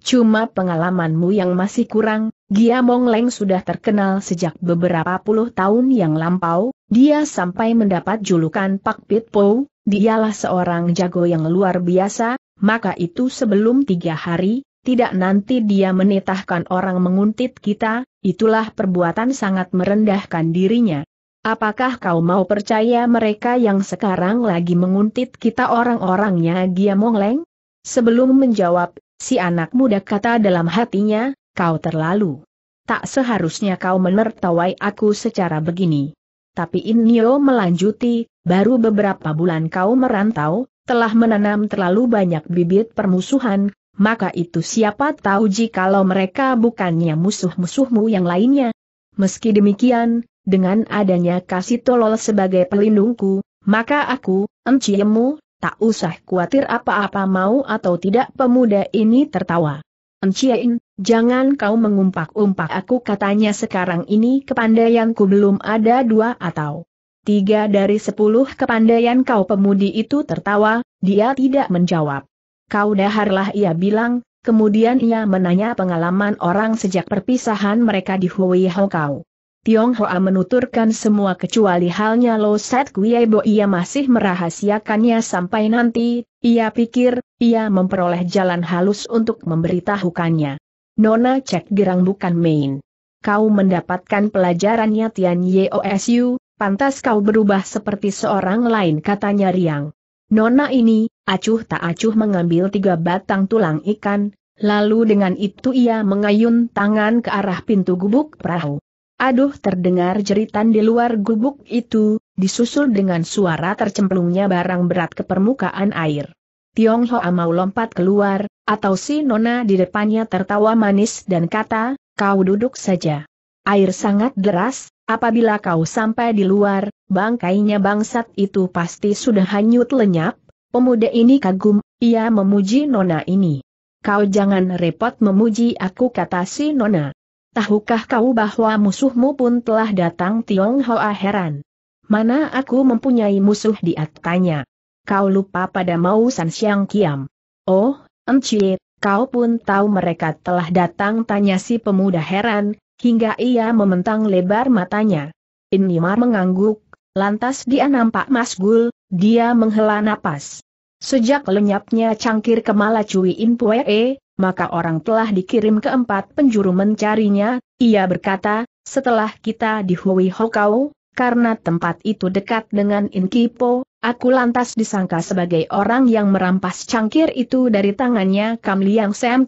Cuma pengalamanmu yang masih kurang, Gia Mong Leng sudah terkenal sejak beberapa puluh tahun yang lampau, dia sampai mendapat julukan Pak Pit Po, dialah seorang jago yang luar biasa, maka itu sebelum tiga hari, tidak nanti dia menitahkan orang menguntit kita, itulah perbuatan sangat merendahkan dirinya. Apakah kau mau percaya mereka yang sekarang lagi menguntit kita orang-orangnya Gia Mongleng? Sebelum menjawab, si anak muda kata dalam hatinya, kau terlalu. Tak seharusnya kau menertawai aku secara begini. Tapi Inyo melanjuti, baru beberapa bulan kau merantau, telah menanam terlalu banyak bibit permusuhan, maka itu siapa tahu jikalau mereka bukannya musuh-musuhmu yang lainnya. Meski demikian, dengan adanya kasih tolol sebagai pelindungku, maka aku, enciemu, tak usah khawatir apa-apa mau atau tidak pemuda ini tertawa. Enciein, jangan kau mengumpak-umpak aku katanya sekarang ini kepandaianku belum ada dua atau tiga dari sepuluh kepandaian kau pemudi itu tertawa, dia tidak menjawab. Kau daharlah ia bilang, kemudian ia menanya pengalaman orang sejak perpisahan mereka di Hui Hokau. Tiong Hoa menuturkan semua kecuali halnya Lo Set Kuiebo ia masih merahasiakannya sampai nanti, ia pikir, ia memperoleh jalan halus untuk memberitahukannya. Nona Cek Gerang bukan main. Kau mendapatkan pelajarannya Tian Yeosu, pantas kau berubah seperti seorang lain katanya Riang. Nona ini, acuh tak acuh mengambil tiga batang tulang ikan, lalu dengan itu ia mengayun tangan ke arah pintu gubuk perahu. Aduh terdengar jeritan di luar gubuk itu, disusul dengan suara tercemplungnya barang berat ke permukaan air. Tiong Hoa mau lompat keluar, atau si Nona di depannya tertawa manis dan kata, kau duduk saja. Air sangat deras, apabila kau sampai di luar, bangkainya bangsat itu pasti sudah hanyut lenyap. Pemuda ini kagum, ia memuji Nona ini. Kau jangan repot memuji aku kata si Nona. Tahukah kau bahwa musuhmu pun telah datang Tiong Hoa heran. Mana aku mempunyai musuh di atanya? Kau lupa pada Mau San Siang Kiam. Oh, Encik, kau pun tahu mereka telah datang tanya si pemuda heran, hingga ia mementang lebar matanya. Inimar mengangguk, lantas dia nampak masgul, dia menghela napas. Sejak lenyapnya cangkir kemala Cui puee, maka orang telah dikirim ke empat penjuru mencarinya, ia berkata, setelah kita di Hui Hokau, karena tempat itu dekat dengan Inkipo, aku lantas disangka sebagai orang yang merampas cangkir itu dari tangannya Kam Liang Sam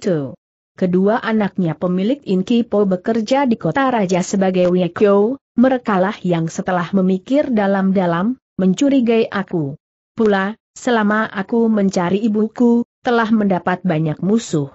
Kedua anaknya pemilik Inkipo bekerja di kota raja sebagai Wekyo, merekalah yang setelah memikir dalam-dalam, mencurigai aku. Pula, selama aku mencari ibuku, telah mendapat banyak musuh.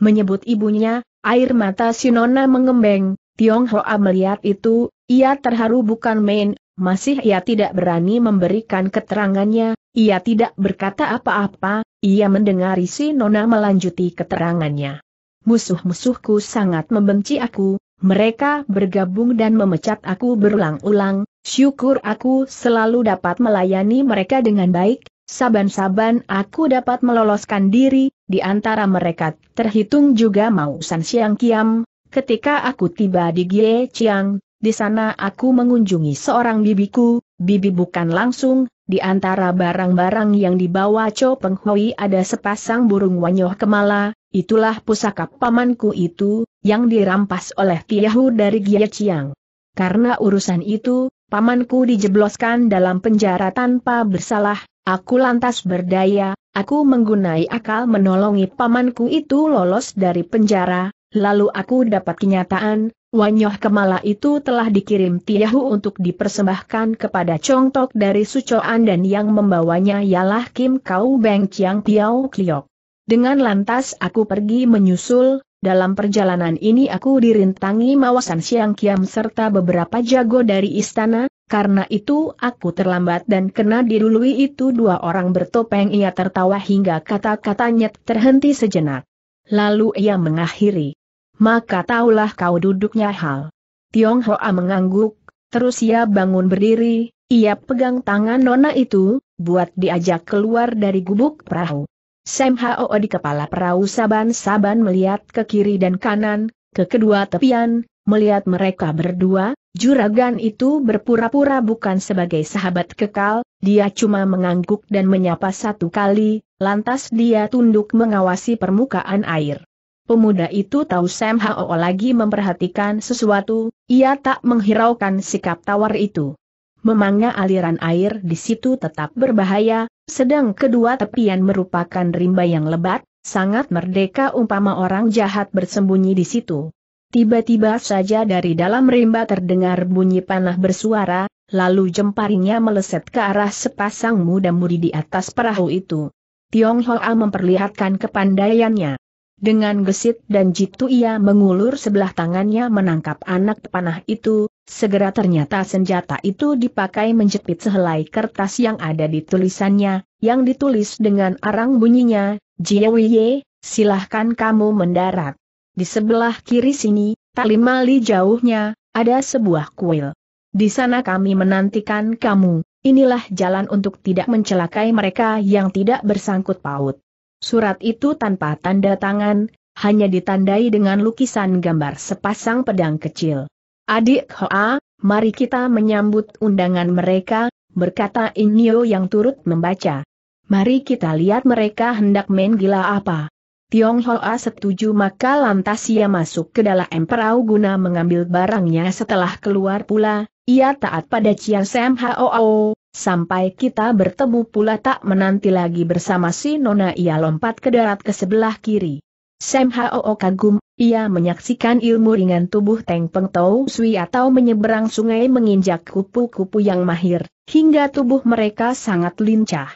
Menyebut ibunya, air mata Sinona mengembeng, Tionghoa melihat itu, ia terharu bukan main, masih ia tidak berani memberikan keterangannya, ia tidak berkata apa-apa, ia mendengar si Nona melanjuti keterangannya. Musuh-musuhku sangat membenci aku, mereka bergabung dan memecat aku berulang-ulang, syukur aku selalu dapat melayani mereka dengan baik, saban-saban aku dapat meloloskan diri, di antara mereka terhitung juga Mao San Siang Kiam, ketika aku tiba di Gie Chiang, di sana aku mengunjungi seorang bibiku, bibi bukan langsung, di antara barang-barang yang dibawa Cho Peng Hui ada sepasang burung wanyoh kemala, itulah pusaka pamanku itu, yang dirampas oleh Tiahu dari Gie Chiang. Karena urusan itu, pamanku dijebloskan dalam penjara tanpa bersalah, Aku lantas berdaya, aku menggunai akal menolongi pamanku itu lolos dari penjara, lalu aku dapat kenyataan, Wanyoh Kemala itu telah dikirim Tiahu untuk dipersembahkan kepada Chongtok dari Sucoan dan yang membawanya ialah Kim Kau Beng Chiang Piao Kliok. Dengan lantas aku pergi menyusul, dalam perjalanan ini aku dirintangi Mawasan Siang Kiam serta beberapa jago dari istana, karena itu aku terlambat dan kena dirului itu dua orang bertopeng ia tertawa hingga kata-katanya terhenti sejenak. Lalu ia mengakhiri. Maka taulah kau duduknya hal. Tiong Hoa mengangguk, terus ia bangun berdiri, ia pegang tangan nona itu, buat diajak keluar dari gubuk perahu. Sam Hao di kepala perahu saban-saban melihat ke kiri dan kanan, ke kedua tepian, Melihat mereka berdua, juragan itu berpura-pura bukan sebagai sahabat kekal, dia cuma mengangguk dan menyapa satu kali, lantas dia tunduk mengawasi permukaan air. Pemuda itu tahu Sam Hao lagi memperhatikan sesuatu, ia tak menghiraukan sikap tawar itu. Memangnya aliran air di situ tetap berbahaya, sedang kedua tepian merupakan rimba yang lebat, sangat merdeka umpama orang jahat bersembunyi di situ. Tiba-tiba saja dari dalam rimba terdengar bunyi panah bersuara, lalu jemparinya meleset ke arah sepasang muda mudi di atas perahu itu. Tiong Hoa memperlihatkan kepandaiannya. Dengan gesit dan jitu ia mengulur sebelah tangannya menangkap anak panah itu, segera ternyata senjata itu dipakai menjepit sehelai kertas yang ada di tulisannya, yang ditulis dengan arang bunyinya, Jiewiye, silahkan kamu mendarat. Di sebelah kiri sini, tak lima li jauhnya, ada sebuah kuil. Di sana kami menantikan kamu, inilah jalan untuk tidak mencelakai mereka yang tidak bersangkut paut. Surat itu tanpa tanda tangan, hanya ditandai dengan lukisan gambar sepasang pedang kecil. Adik Hoa, mari kita menyambut undangan mereka, berkata Inyo yang turut membaca. Mari kita lihat mereka hendak main gila apa. Tiong Hoa setuju maka lantas ia masuk ke dalam perahu guna mengambil barangnya setelah keluar pula, ia taat pada Chia Sam Hao, sampai kita bertemu pula tak menanti lagi bersama si Nona ia lompat ke darat ke sebelah kiri. Sam Hao kagum, ia menyaksikan ilmu ringan tubuh Teng Peng Tau Sui atau menyeberang sungai menginjak kupu-kupu yang mahir, hingga tubuh mereka sangat lincah.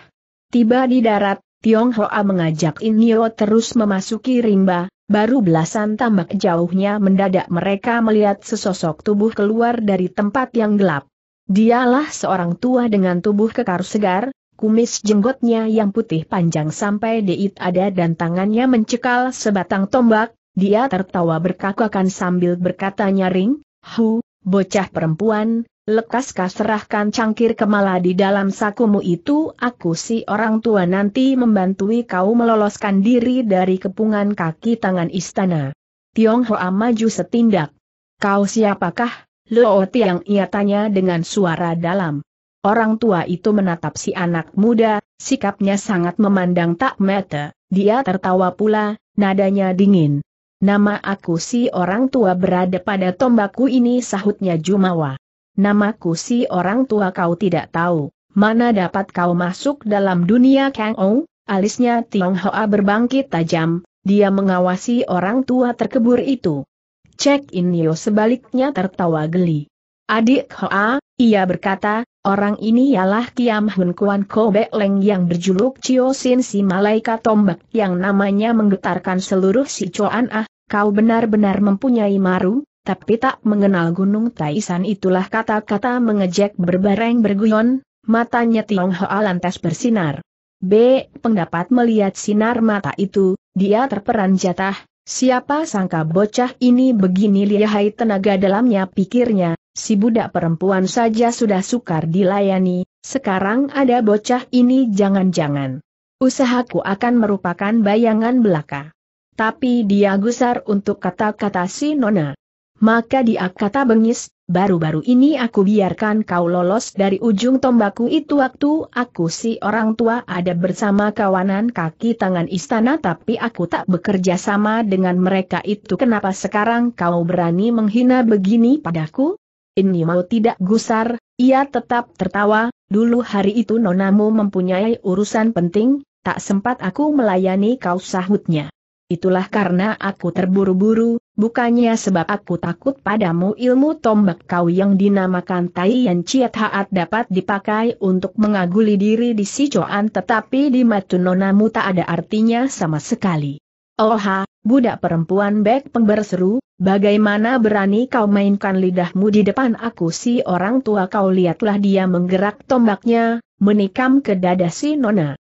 Tiba di darat, Tiong Hoa mengajak Inyo terus memasuki rimba, baru belasan tambak jauhnya mendadak mereka melihat sesosok tubuh keluar dari tempat yang gelap. Dialah seorang tua dengan tubuh kekar segar, kumis jenggotnya yang putih panjang sampai deit ada dan tangannya mencekal sebatang tombak, dia tertawa berkakakan sambil berkata nyaring, Hu, bocah perempuan, Lekaskah serahkan cangkir kemala di dalam sakumu itu aku si orang tua nanti membantui kau meloloskan diri dari kepungan kaki tangan istana. Tionghoa maju setindak. Kau siapakah? Leo Tiang ia tanya dengan suara dalam. Orang tua itu menatap si anak muda, sikapnya sangat memandang tak mata, dia tertawa pula, nadanya dingin. Nama aku si orang tua berada pada tombakku ini sahutnya Jumawa. Namaku si orang tua kau tidak tahu, mana dapat kau masuk dalam dunia Kang Ong? Alisnya Tiong Hoa berbangkit tajam, dia mengawasi orang tua terkebur itu. Cek yo sebaliknya tertawa geli. Adik Hoa, ia berkata, orang ini ialah Kiam Hun Kuan Kobek Leng yang berjuluk Chio Sin si malaikat tombak yang namanya menggetarkan seluruh si Choan Ah, kau benar-benar mempunyai maru, tapi tak mengenal gunung Taisan itulah kata-kata mengejek berbareng berguyon, matanya Tiong Hoa lantas bersinar. B. Pendapat melihat sinar mata itu, dia terperanjatah, siapa sangka bocah ini begini lihai tenaga dalamnya pikirnya, si budak perempuan saja sudah sukar dilayani, sekarang ada bocah ini jangan-jangan. Usahaku akan merupakan bayangan belaka. Tapi dia gusar untuk kata-kata si Nona. Maka dia kata bengis, baru-baru ini aku biarkan kau lolos dari ujung tombakku itu waktu aku si orang tua ada bersama kawanan kaki tangan istana tapi aku tak bekerja sama dengan mereka itu kenapa sekarang kau berani menghina begini padaku? Ini mau tidak gusar, ia tetap tertawa, dulu hari itu nonamu mempunyai urusan penting, tak sempat aku melayani kau sahutnya. Itulah karena aku terburu-buru, bukannya sebab aku takut padamu ilmu tombak kau yang dinamakan Tai Yan Chiat Haat dapat dipakai untuk mengaguli diri di si Sicoan tetapi di matu nonamu tak ada artinya sama sekali. Oha, budak perempuan baik pemberseru, bagaimana berani kau mainkan lidahmu di depan aku si orang tua kau lihatlah dia menggerak tombaknya, menikam ke dada si nona.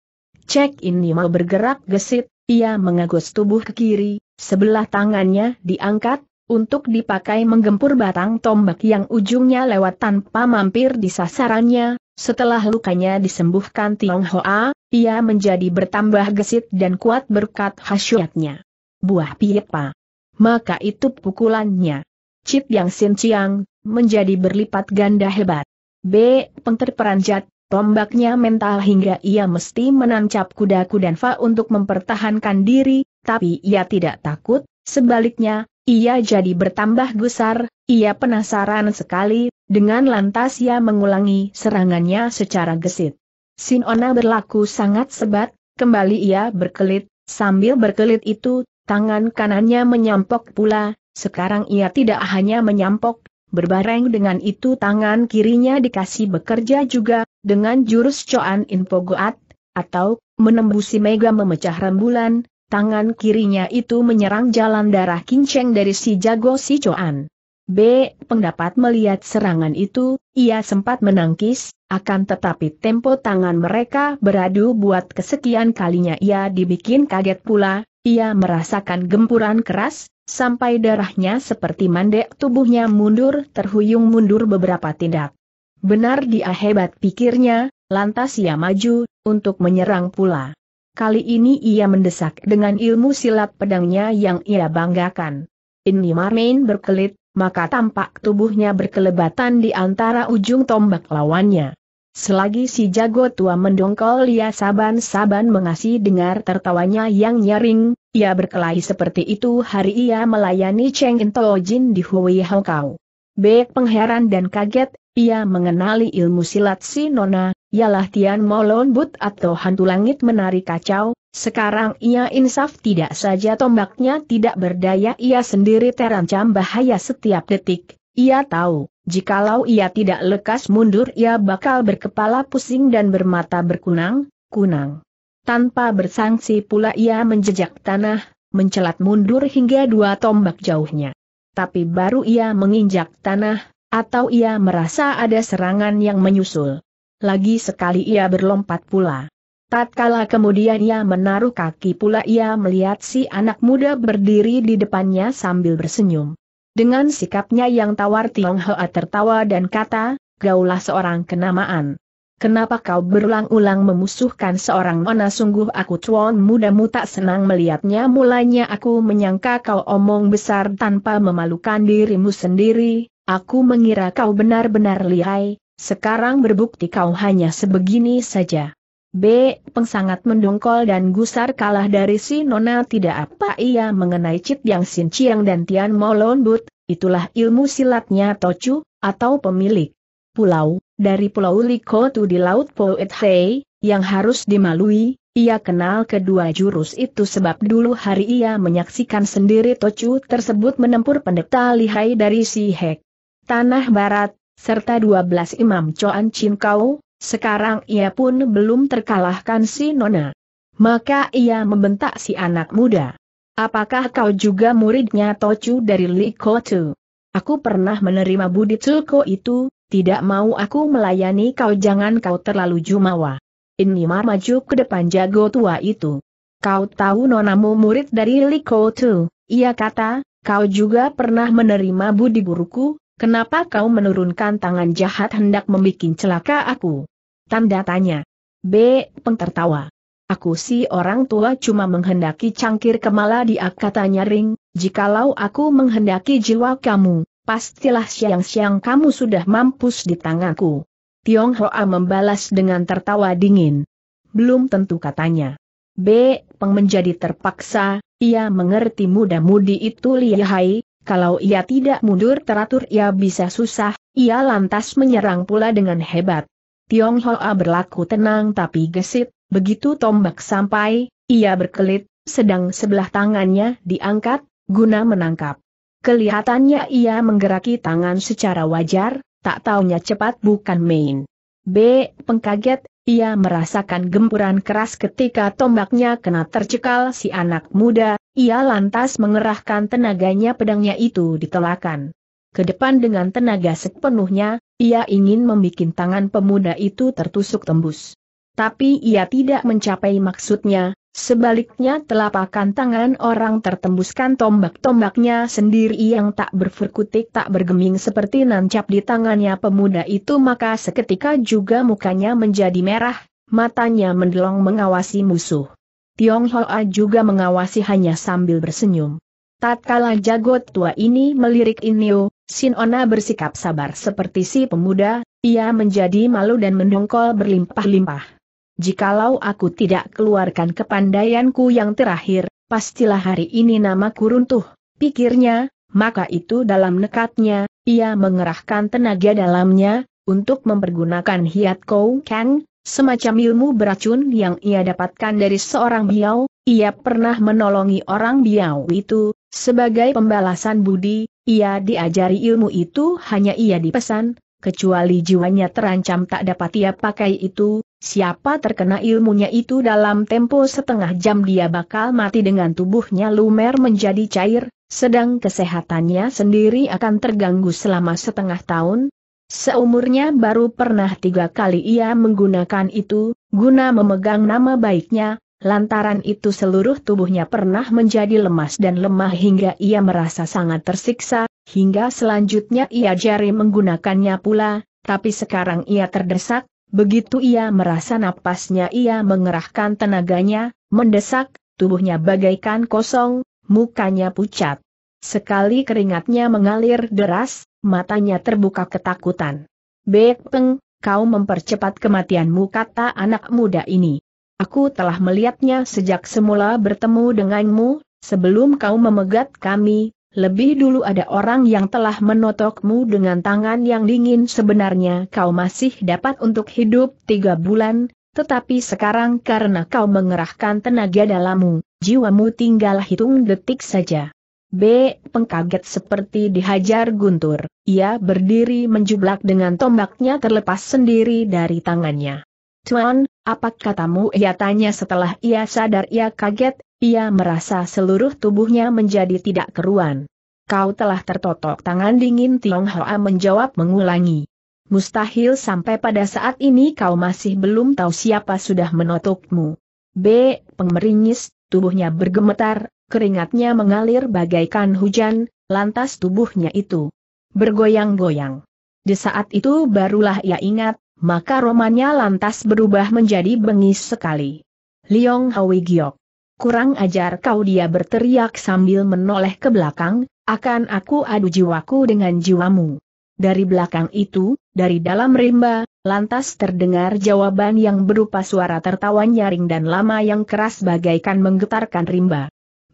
Cek ini mau bergerak gesit, ia mengagus tubuh ke kiri, sebelah tangannya diangkat, untuk dipakai menggempur batang tombak yang ujungnya lewat tanpa mampir di sasarannya, setelah lukanya disembuhkan Tiong Hoa, ia menjadi bertambah gesit dan kuat berkat hasyatnya. Buah pipa. Maka itu pukulannya. Chip Yang Sin Chiang, menjadi berlipat ganda hebat. B. Pengterperanjat. Tombaknya mental hingga ia mesti menancap kuda dan fa untuk mempertahankan diri, tapi ia tidak takut, sebaliknya, ia jadi bertambah gusar, ia penasaran sekali, dengan lantas ia mengulangi serangannya secara gesit. Sinona berlaku sangat sebat, kembali ia berkelit, sambil berkelit itu, tangan kanannya menyampok pula, sekarang ia tidak hanya menyampok, Berbareng dengan itu tangan kirinya dikasih bekerja juga, dengan jurus Coan Infogoat, atau, menembusi mega memecah rembulan, tangan kirinya itu menyerang jalan darah kinceng dari si jago si Coan. B. Pendapat melihat serangan itu, ia sempat menangkis, akan tetapi tempo tangan mereka beradu buat kesekian kalinya ia dibikin kaget pula, ia merasakan gempuran keras, sampai darahnya seperti mandek tubuhnya mundur terhuyung mundur beberapa tindak. Benar dia hebat pikirnya, lantas ia maju, untuk menyerang pula. Kali ini ia mendesak dengan ilmu silat pedangnya yang ia banggakan. Ini Marmain berkelit, maka tampak tubuhnya berkelebatan di antara ujung tombak lawannya. Selagi si jago tua mendongkol ia saban-saban mengasih dengar tertawanya yang nyaring, ia berkelahi seperti itu hari ia melayani Cheng Into Jin di Hui Hongkau. Baik pengheran dan kaget, ia mengenali ilmu silat si Nona, ialah Tian Molon But atau hantu langit menari kacau, sekarang ia insaf tidak saja tombaknya tidak berdaya ia sendiri terancam bahaya setiap detik, ia tahu Jikalau ia tidak lekas mundur ia bakal berkepala pusing dan bermata berkunang-kunang. Tanpa bersangsi pula ia menjejak tanah, mencelat mundur hingga dua tombak jauhnya. Tapi baru ia menginjak tanah, atau ia merasa ada serangan yang menyusul. Lagi sekali ia berlompat pula. Tatkala kemudian ia menaruh kaki pula ia melihat si anak muda berdiri di depannya sambil bersenyum. Dengan sikapnya yang tawar Tiong Hoa tertawa dan kata, gaulah seorang kenamaan. Kenapa kau berulang-ulang memusuhkan seorang mana sungguh aku cuan mudamu tak senang melihatnya mulanya aku menyangka kau omong besar tanpa memalukan dirimu sendiri, aku mengira kau benar-benar lihai, sekarang berbukti kau hanya sebegini saja. B. Peng sangat mendongkol dan gusar kalah dari si Nona tidak apa ia mengenai Cit Yang Sin Chiang dan Tian Molon But, itulah ilmu silatnya Tochu atau pemilik pulau, dari pulau Likotu di Laut Poet Hei, yang harus dimalui, ia kenal kedua jurus itu sebab dulu hari ia menyaksikan sendiri Tochu tersebut menempur pendeta lihai dari si Hek. Tanah Barat, serta 12 imam Choan Chin Kau, sekarang ia pun belum terkalahkan si Nona. Maka ia membentak si anak muda. Apakah kau juga muridnya Tochu dari Li Kotu? Aku pernah menerima budi Tsuko itu, tidak mau aku melayani kau jangan kau terlalu jumawa. Ini maju ke depan jago tua itu. Kau tahu nonamu murid dari Li Kotu, ia kata, kau juga pernah menerima budi buruku, Kenapa kau menurunkan tangan jahat hendak membuat celaka aku? Tanda tanya. B. Peng tertawa. Aku si orang tua cuma menghendaki cangkir kemala dia katanya ring, jikalau aku menghendaki jiwa kamu, pastilah siang-siang kamu sudah mampus di tanganku. Tiong Hoa membalas dengan tertawa dingin. Belum tentu katanya. B. Peng menjadi terpaksa, ia mengerti muda-mudi itu lihai, kalau ia tidak mundur teratur ia bisa susah, ia lantas menyerang pula dengan hebat. Tiong Hoa berlaku tenang tapi gesit, begitu tombak sampai, ia berkelit, sedang sebelah tangannya diangkat, guna menangkap. Kelihatannya ia menggeraki tangan secara wajar, tak taunya cepat bukan main. B. Pengkaget, ia merasakan gempuran keras ketika tombaknya kena tercekal si anak muda, ia lantas mengerahkan tenaganya pedangnya itu ditelakan. Ke depan dengan tenaga sepenuhnya, ia ingin membuat tangan pemuda itu tertusuk tembus. Tapi ia tidak mencapai maksudnya, sebaliknya telapakan tangan orang tertembuskan tombak-tombaknya sendiri yang tak berfurkutik tak bergeming seperti nancap di tangannya pemuda itu maka seketika juga mukanya menjadi merah, matanya mendelong mengawasi musuh. Tiong Hoa juga mengawasi hanya sambil bersenyum. Tatkala jagot tua ini melirik Inio, Sinona bersikap sabar seperti si pemuda, ia menjadi malu dan mendongkol berlimpah-limpah. Jikalau aku tidak keluarkan kepandaianku yang terakhir, pastilah hari ini namaku runtuh, pikirnya, maka itu dalam nekatnya, ia mengerahkan tenaga dalamnya, untuk mempergunakan hiat kou kang, semacam ilmu beracun yang ia dapatkan dari seorang biau, ia pernah menolongi orang biau itu, sebagai pembalasan budi, ia diajari ilmu itu hanya ia dipesan, kecuali jiwanya terancam tak dapat ia pakai itu, siapa terkena ilmunya itu dalam tempo setengah jam dia bakal mati dengan tubuhnya lumer menjadi cair, sedang kesehatannya sendiri akan terganggu selama setengah tahun, Seumurnya baru pernah tiga kali ia menggunakan itu, guna memegang nama baiknya, lantaran itu seluruh tubuhnya pernah menjadi lemas dan lemah hingga ia merasa sangat tersiksa, hingga selanjutnya ia jari menggunakannya pula, tapi sekarang ia terdesak, begitu ia merasa napasnya ia mengerahkan tenaganya, mendesak, tubuhnya bagaikan kosong, mukanya pucat. Sekali keringatnya mengalir deras, matanya terbuka ketakutan. Bek Peng, kau mempercepat kematianmu kata anak muda ini. Aku telah melihatnya sejak semula bertemu denganmu, sebelum kau memegat kami, lebih dulu ada orang yang telah menotokmu dengan tangan yang dingin sebenarnya kau masih dapat untuk hidup tiga bulan, tetapi sekarang karena kau mengerahkan tenaga dalammu, jiwamu tinggal hitung detik saja. B. Pengkaget seperti dihajar guntur, ia berdiri menjublak dengan tombaknya terlepas sendiri dari tangannya. Tuan, apa katamu? Ia tanya setelah ia sadar ia kaget, ia merasa seluruh tubuhnya menjadi tidak keruan. Kau telah tertotok tangan dingin Tiong Hoa menjawab mengulangi. Mustahil sampai pada saat ini kau masih belum tahu siapa sudah menotokmu. B. Pengeringis, tubuhnya bergemetar, keringatnya mengalir bagaikan hujan, lantas tubuhnya itu bergoyang-goyang. Di saat itu barulah ia ingat, maka romannya lantas berubah menjadi bengis sekali. Liong Hwi Giok. Kurang ajar kau dia berteriak sambil menoleh ke belakang, akan aku adu jiwaku dengan jiwamu. Dari belakang itu, dari dalam rimba, lantas terdengar jawaban yang berupa suara tertawa nyaring dan lama yang keras bagaikan menggetarkan rimba.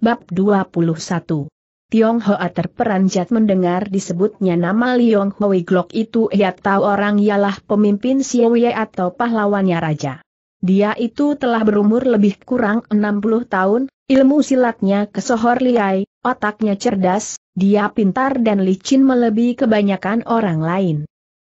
Bab 21 Tiong Tionghoa terperanjat mendengar disebutnya nama Liong Hoi Glok itu ia tahu orang ialah pemimpin Siowie atau pahlawannya raja. Dia itu telah berumur lebih kurang 60 tahun, ilmu silatnya kesohor liai, otaknya cerdas, dia pintar dan licin melebihi kebanyakan orang lain.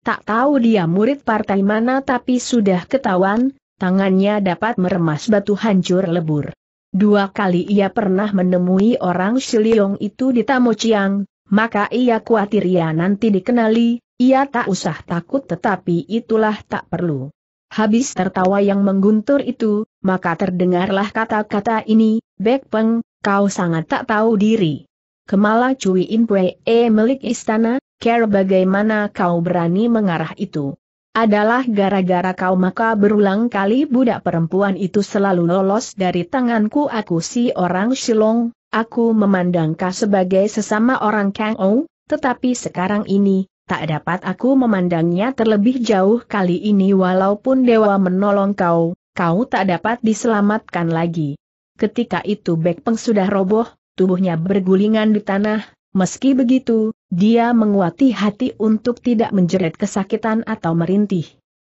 Tak tahu dia murid partai mana tapi sudah ketahuan, tangannya dapat meremas batu hancur lebur. Dua kali ia pernah menemui orang Shiliong itu di Tamociang, maka ia khawatir ia nanti dikenali, ia tak usah takut tetapi itulah tak perlu. Habis tertawa yang mengguntur itu, maka terdengarlah kata-kata ini, Bek Peng, kau sangat tak tahu diri. Kemala Cui In Pwe eh, milik istana, care bagaimana kau berani mengarah itu adalah gara-gara kau maka berulang kali budak perempuan itu selalu lolos dari tanganku aku si orang silong, aku memandang kau sebagai sesama orang Kang Ou, tetapi sekarang ini, tak dapat aku memandangnya terlebih jauh kali ini walaupun dewa menolong kau, kau tak dapat diselamatkan lagi. Ketika itu Bek Peng sudah roboh, tubuhnya bergulingan di tanah, Meski begitu, dia menguati hati untuk tidak menjerit kesakitan atau merintih.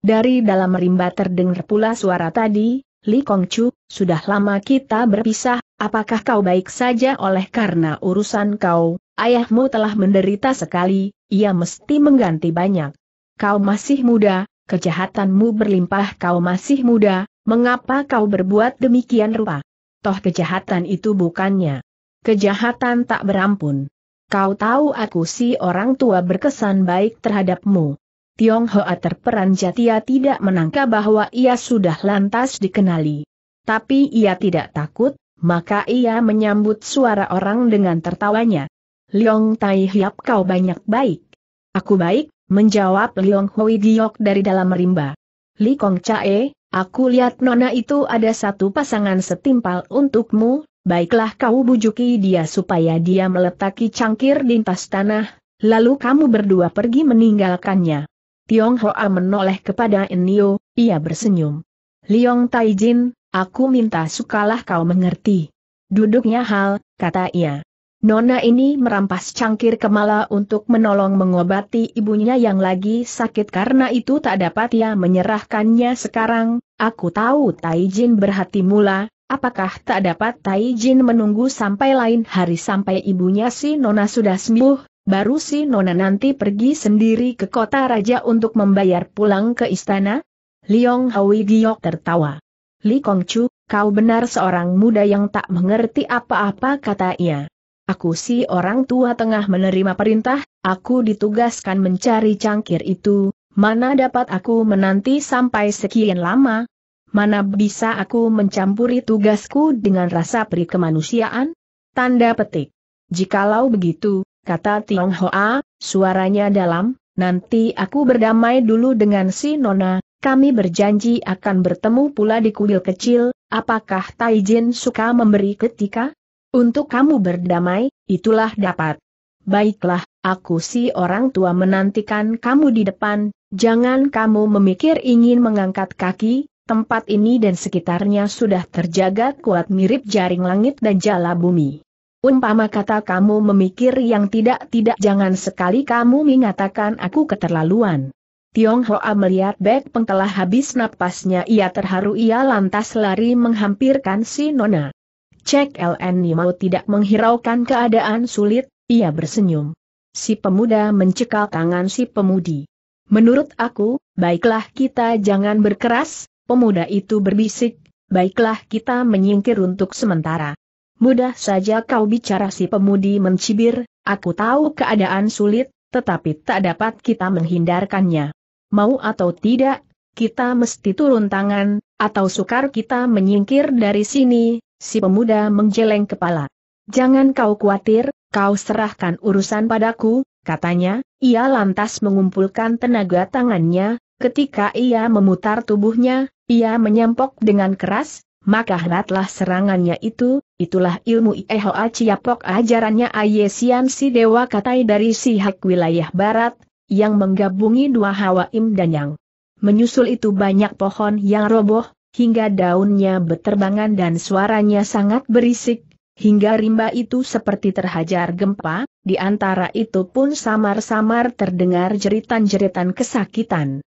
Dari dalam rimba terdengar pula suara tadi, Li Kongcu, sudah lama kita berpisah, apakah kau baik saja oleh karena urusan kau, ayahmu telah menderita sekali, ia mesti mengganti banyak. Kau masih muda, kejahatanmu berlimpah kau masih muda, mengapa kau berbuat demikian rupa? Toh kejahatan itu bukannya. Kejahatan tak berampun. Kau tahu aku si orang tua berkesan baik terhadapmu. Tiong Hoa terperanjat ia tidak menangka bahwa ia sudah lantas dikenali. Tapi ia tidak takut, maka ia menyambut suara orang dengan tertawanya. Liong Tai Hiap kau banyak baik. Aku baik, menjawab Liong Hoi Giok dari dalam rimba. Li Kong Chae, aku lihat nona itu ada satu pasangan setimpal untukmu, baiklah kau bujuki dia supaya dia meletaki cangkir di tanah, lalu kamu berdua pergi meninggalkannya. Tiong Hoa menoleh kepada Enio, ia bersenyum. Liong Taijin, aku minta sukalah kau mengerti. Duduknya hal, kata ia. Nona ini merampas cangkir kemala untuk menolong mengobati ibunya yang lagi sakit karena itu tak dapat ia menyerahkannya sekarang, aku tahu Taijin berhati mula, Apakah tak dapat Tai Jin menunggu sampai lain hari sampai ibunya si Nona sudah sembuh, baru si Nona nanti pergi sendiri ke kota raja untuk membayar pulang ke istana? Liong Hui Giok tertawa. Li Chu, kau benar seorang muda yang tak mengerti apa-apa kata ia. Aku si orang tua tengah menerima perintah, aku ditugaskan mencari cangkir itu, mana dapat aku menanti sampai sekian lama, mana bisa aku mencampuri tugasku dengan rasa pri kemanusiaan? Tanda petik. Jikalau begitu, kata Tiong Hoa, suaranya dalam, nanti aku berdamai dulu dengan si Nona, kami berjanji akan bertemu pula di kuil kecil, apakah Taijin suka memberi ketika? Untuk kamu berdamai, itulah dapat. Baiklah, aku si orang tua menantikan kamu di depan, jangan kamu memikir ingin mengangkat kaki, tempat ini dan sekitarnya sudah terjaga kuat mirip jaring langit dan jala bumi. Umpama kata kamu memikir yang tidak-tidak jangan sekali kamu mengatakan aku keterlaluan. Tiong Hoa melihat Bek Peng telah habis napasnya ia terharu ia lantas lari menghampirkan si Nona. Cek LN mau tidak menghiraukan keadaan sulit, ia bersenyum. Si pemuda mencekal tangan si pemudi. Menurut aku, baiklah kita jangan berkeras, Pemuda itu berbisik, baiklah kita menyingkir untuk sementara. Mudah saja kau bicara si pemudi mencibir, aku tahu keadaan sulit, tetapi tak dapat kita menghindarkannya. Mau atau tidak, kita mesti turun tangan, atau sukar kita menyingkir dari sini, si pemuda menjeleng kepala. Jangan kau khawatir, kau serahkan urusan padaku, katanya, ia lantas mengumpulkan tenaga tangannya, ketika ia memutar tubuhnya, ia menyampok dengan keras, maka hebatlah serangannya itu, itulah ilmu Ihoa Ciapok ajarannya Sian si Dewa Katai dari sihak wilayah barat, yang menggabungi dua hawa im dan yang. Menyusul itu banyak pohon yang roboh, hingga daunnya beterbangan dan suaranya sangat berisik, hingga rimba itu seperti terhajar gempa, di antara itu pun samar-samar terdengar jeritan-jeritan kesakitan.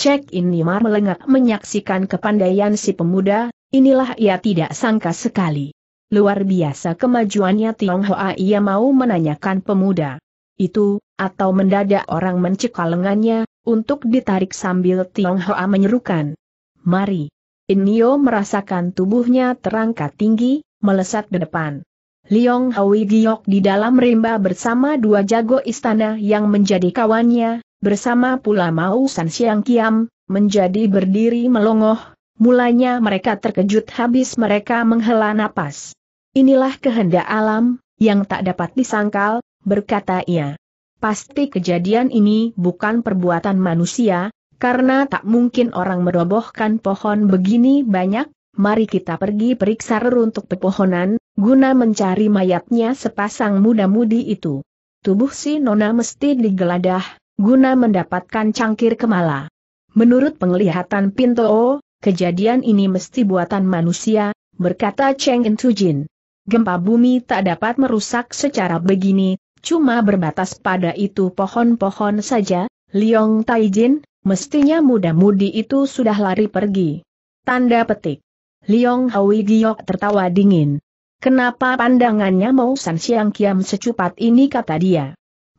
Cek ini Mar melengak menyaksikan kepandaian si pemuda, inilah ia tidak sangka sekali. Luar biasa kemajuannya Tionghoa ia mau menanyakan pemuda. Itu, atau mendadak orang mencekal lengannya, untuk ditarik sambil Tionghoa menyerukan. Mari. Inio merasakan tubuhnya terangkat tinggi, melesat ke depan. Liong Hwi Giok di dalam rimba bersama dua jago istana yang menjadi kawannya, bersama pula Mao San Siang Kiam, menjadi berdiri melongoh, mulanya mereka terkejut habis mereka menghela napas. Inilah kehendak alam, yang tak dapat disangkal, berkata ia. Pasti kejadian ini bukan perbuatan manusia, karena tak mungkin orang merobohkan pohon begini banyak, mari kita pergi periksa reruntuk pepohonan, guna mencari mayatnya sepasang muda-mudi itu. Tubuh si Nona mesti digeladah, guna mendapatkan cangkir kemala. Menurut penglihatan Pinto, kejadian ini mesti buatan manusia, berkata Cheng Intujin. Gempa bumi tak dapat merusak secara begini, cuma berbatas pada itu pohon-pohon saja, Liong Taijin, mestinya muda-mudi itu sudah lari pergi. Tanda petik. Liong Hui Giok tertawa dingin. Kenapa pandangannya mau San Siang Kiam secupat ini kata dia.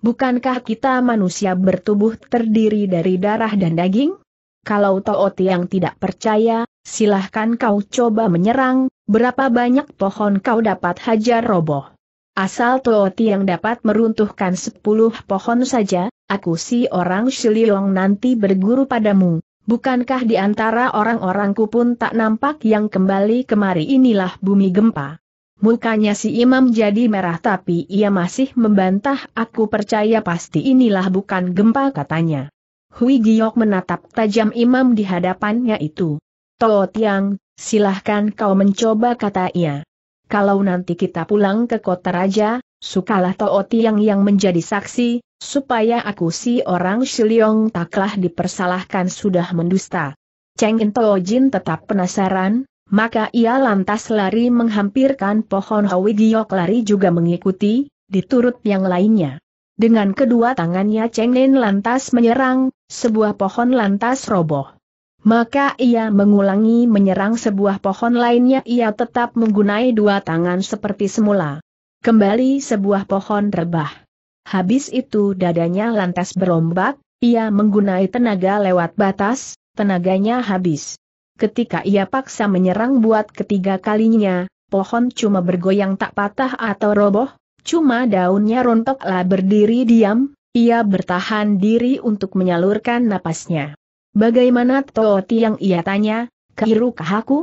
Bukankah kita manusia bertubuh terdiri dari darah dan daging? Kalau Toot yang tidak percaya, silahkan kau coba menyerang, berapa banyak pohon kau dapat hajar roboh. Asal Toot yang dapat meruntuhkan sepuluh pohon saja, aku si orang Shiliong nanti berguru padamu. Bukankah di antara orang-orangku pun tak nampak yang kembali kemari inilah bumi gempa? Mukanya si imam jadi merah tapi ia masih membantah aku percaya pasti inilah bukan gempa katanya. Hui Giok menatap tajam imam di hadapannya itu. Toh Tiang, silahkan kau mencoba kata ia. Kalau nanti kita pulang ke kota raja, sukalah Toh Tiang yang menjadi saksi, supaya aku si orang Shiliong taklah dipersalahkan sudah mendusta. Cheng Toh Jin tetap penasaran, maka ia lantas lari menghampirkan pohon Howidiok lari juga mengikuti, diturut yang lainnya. Dengan kedua tangannya Cheng Nen lantas menyerang, sebuah pohon lantas roboh. Maka ia mengulangi menyerang sebuah pohon lainnya ia tetap menggunai dua tangan seperti semula. Kembali sebuah pohon rebah. Habis itu dadanya lantas berombak, ia menggunai tenaga lewat batas, tenaganya habis. Ketika ia paksa menyerang buat ketiga kalinya, pohon cuma bergoyang tak patah atau roboh, cuma daunnya rontoklah berdiri diam, ia bertahan diri untuk menyalurkan napasnya. Bagaimana Toti yang ia tanya, kahaku? aku?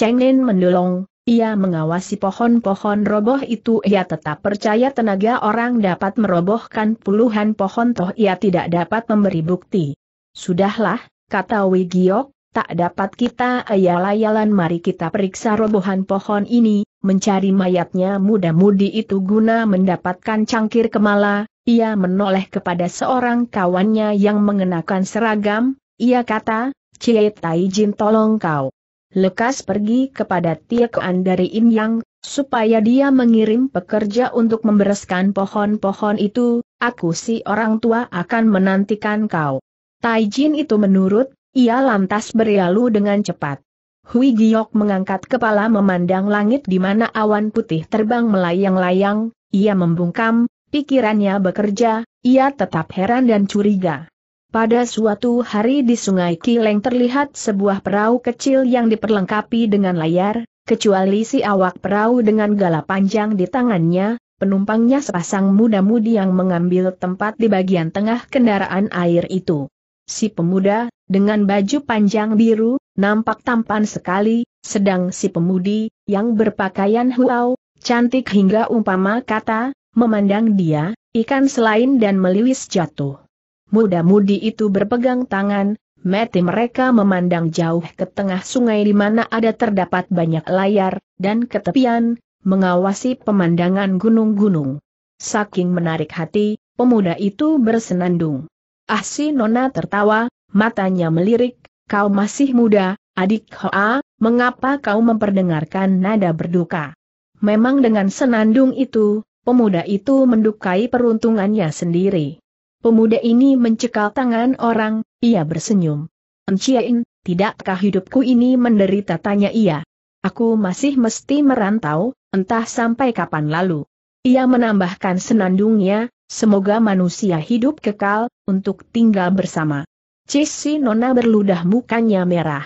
Cengen mendolong, ia mengawasi pohon-pohon roboh itu ia tetap percaya tenaga orang dapat merobohkan puluhan pohon toh ia tidak dapat memberi bukti. Sudahlah, kata Wigiok, tak dapat kita ayal-ayalan mari kita periksa robohan pohon ini, mencari mayatnya muda-mudi itu guna mendapatkan cangkir kemala, ia menoleh kepada seorang kawannya yang mengenakan seragam, ia kata, Cie Tai Jin tolong kau. Lekas pergi kepada Tiak dari In Yang, supaya dia mengirim pekerja untuk membereskan pohon-pohon itu, aku si orang tua akan menantikan kau. Tai Jin itu menurut, ia lantas berlalu dengan cepat. Hui Giok mengangkat kepala memandang langit di mana awan putih terbang melayang-layang, ia membungkam, pikirannya bekerja, ia tetap heran dan curiga. Pada suatu hari di sungai Kileng terlihat sebuah perahu kecil yang diperlengkapi dengan layar, kecuali si awak perahu dengan gala panjang di tangannya, penumpangnya sepasang muda-mudi yang mengambil tempat di bagian tengah kendaraan air itu si pemuda, dengan baju panjang biru, nampak tampan sekali, sedang si pemudi, yang berpakaian huau, cantik hingga umpama kata, memandang dia, ikan selain dan meliwis jatuh. Muda-mudi itu berpegang tangan, mati mereka memandang jauh ke tengah sungai di mana ada terdapat banyak layar, dan ketepian, mengawasi pemandangan gunung-gunung. Saking menarik hati, pemuda itu bersenandung. Ah si Nona tertawa, matanya melirik, kau masih muda, adik Hoa, mengapa kau memperdengarkan nada berduka? Memang dengan senandung itu, pemuda itu mendukai peruntungannya sendiri. Pemuda ini mencekal tangan orang, ia bersenyum. Enciain, tidakkah hidupku ini menderita tanya ia. Aku masih mesti merantau, entah sampai kapan lalu. Ia menambahkan senandungnya, Semoga manusia hidup kekal, untuk tinggal bersama. Cissy Nona berludah mukanya merah.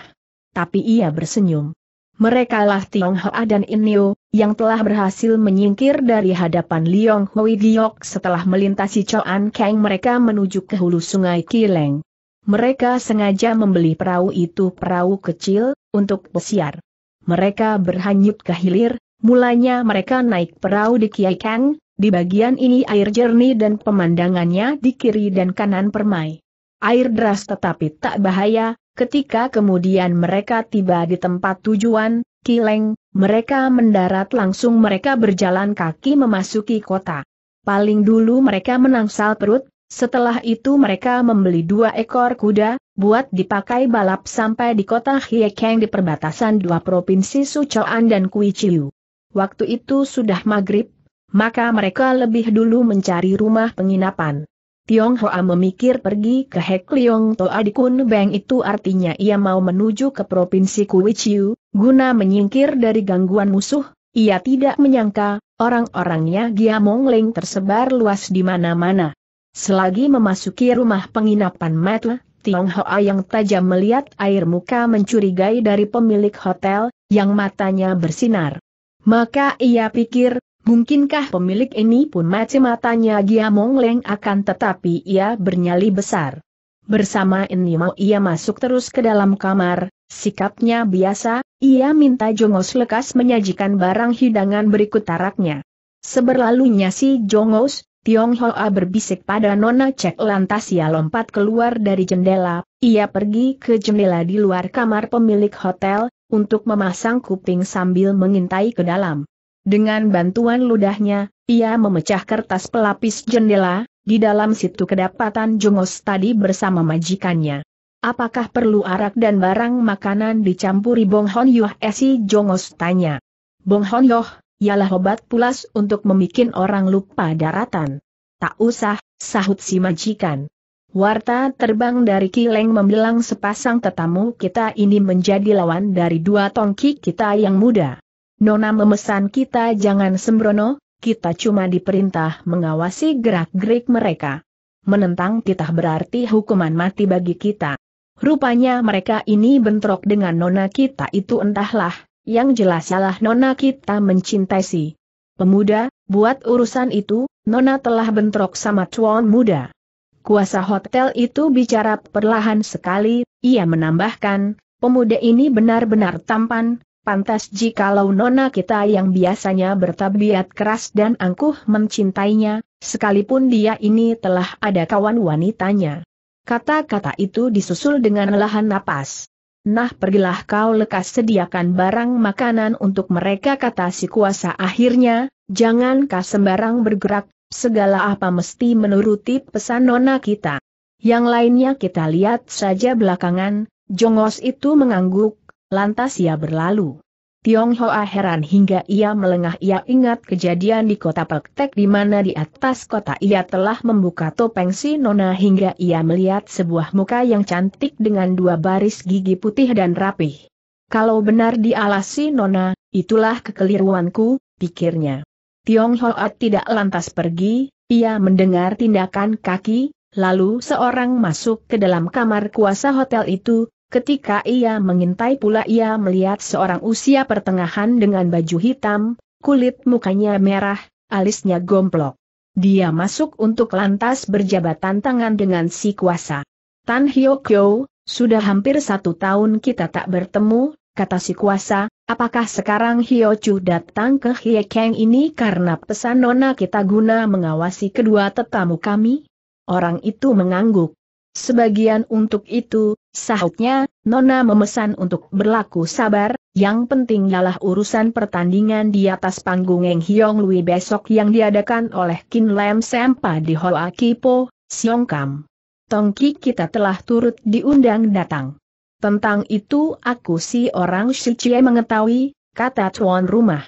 Tapi ia bersenyum. Merekalah Tionghoa dan Inio, yang telah berhasil menyingkir dari hadapan Liong Hui Giok setelah melintasi Choan Kang mereka menuju ke hulu sungai Kileng. Mereka sengaja membeli perahu itu perahu kecil, untuk pesiar. Mereka berhanyut ke hilir, mulanya mereka naik perahu di Kiai Kang, di bagian ini air jernih dan pemandangannya di kiri dan kanan permai. Air deras tetapi tak bahaya, ketika kemudian mereka tiba di tempat tujuan, Kileng, mereka mendarat langsung mereka berjalan kaki memasuki kota. Paling dulu mereka menangsal perut, setelah itu mereka membeli dua ekor kuda, buat dipakai balap sampai di kota Hiekeng di perbatasan dua provinsi Sucoan dan Kuichiu. Waktu itu sudah maghrib, maka mereka lebih dulu mencari rumah penginapan. Tiong Hoa memikir pergi ke Hek Liong Toa di Beng itu artinya ia mau menuju ke Provinsi Kuichiu, guna menyingkir dari gangguan musuh, ia tidak menyangka, orang-orangnya Giamong Ling tersebar luas di mana-mana. Selagi memasuki rumah penginapan Matla, Tiong Hoa yang tajam melihat air muka mencurigai dari pemilik hotel, yang matanya bersinar. Maka ia pikir, Mungkinkah pemilik ini pun macam matanya Giamong Leng akan tetapi ia bernyali besar. Bersama ini mau ia masuk terus ke dalam kamar, sikapnya biasa, ia minta Jongos lekas menyajikan barang hidangan berikut taraknya. Seberlalunya si Jongos, Tiong Hoa berbisik pada Nona Cek lantas ia lompat keluar dari jendela, ia pergi ke jendela di luar kamar pemilik hotel, untuk memasang kuping sambil mengintai ke dalam. Dengan bantuan ludahnya, ia memecah kertas pelapis jendela, di dalam situ kedapatan Jongos tadi bersama majikannya. Apakah perlu arak dan barang makanan dicampuri Bong Hon Yoh Esi Jongos tanya. Bong Hon Yoh, ialah obat pulas untuk memikin orang lupa daratan. Tak usah, sahut si majikan. Warta terbang dari Kileng membelang sepasang tetamu kita ini menjadi lawan dari dua tongki kita yang muda. Nona memesan kita jangan sembrono, kita cuma diperintah mengawasi gerak-gerik mereka. Menentang titah berarti hukuman mati bagi kita. Rupanya mereka ini bentrok dengan nona kita itu entahlah, yang jelas salah nona kita mencintai si pemuda, buat urusan itu, nona telah bentrok sama tuan muda. Kuasa hotel itu bicara perlahan sekali, ia menambahkan, pemuda ini benar-benar tampan, Pantas jikalau nona kita yang biasanya bertabiat keras dan angkuh mencintainya, sekalipun dia ini telah ada kawan wanitanya. Kata-kata itu disusul dengan lahan napas. Nah pergilah kau lekas sediakan barang makanan untuk mereka kata si kuasa akhirnya, jangan kau sembarang bergerak, segala apa mesti menuruti pesan nona kita. Yang lainnya kita lihat saja belakangan, Jongos itu mengangguk, lantas ia berlalu. Tiong Hoa heran hingga ia melengah ia ingat kejadian di kota Pektek di mana di atas kota ia telah membuka topeng si Nona hingga ia melihat sebuah muka yang cantik dengan dua baris gigi putih dan rapih. Kalau benar dialasi si Nona, itulah kekeliruanku, pikirnya. Tiong Hoa tidak lantas pergi, ia mendengar tindakan kaki, lalu seorang masuk ke dalam kamar kuasa hotel itu, Ketika ia mengintai pula ia melihat seorang usia pertengahan dengan baju hitam, kulit mukanya merah, alisnya gomplok. Dia masuk untuk lantas berjabatan tangan dengan si kuasa. Tan Hyo Kyo, sudah hampir satu tahun kita tak bertemu, kata si kuasa, apakah sekarang Hyo Chu datang ke Hye Kang ini karena pesan nona kita guna mengawasi kedua tetamu kami? Orang itu mengangguk. Sebagian untuk itu, sahutnya, Nona memesan untuk berlaku sabar, yang penting ialah urusan pertandingan di atas panggung Eng Hiong Lui besok yang diadakan oleh Kin Lam Sempa di Hoa Kipo, Siong Kam. Tongki kita telah turut diundang datang. Tentang itu aku si orang Shichie mengetahui, kata tuan rumah.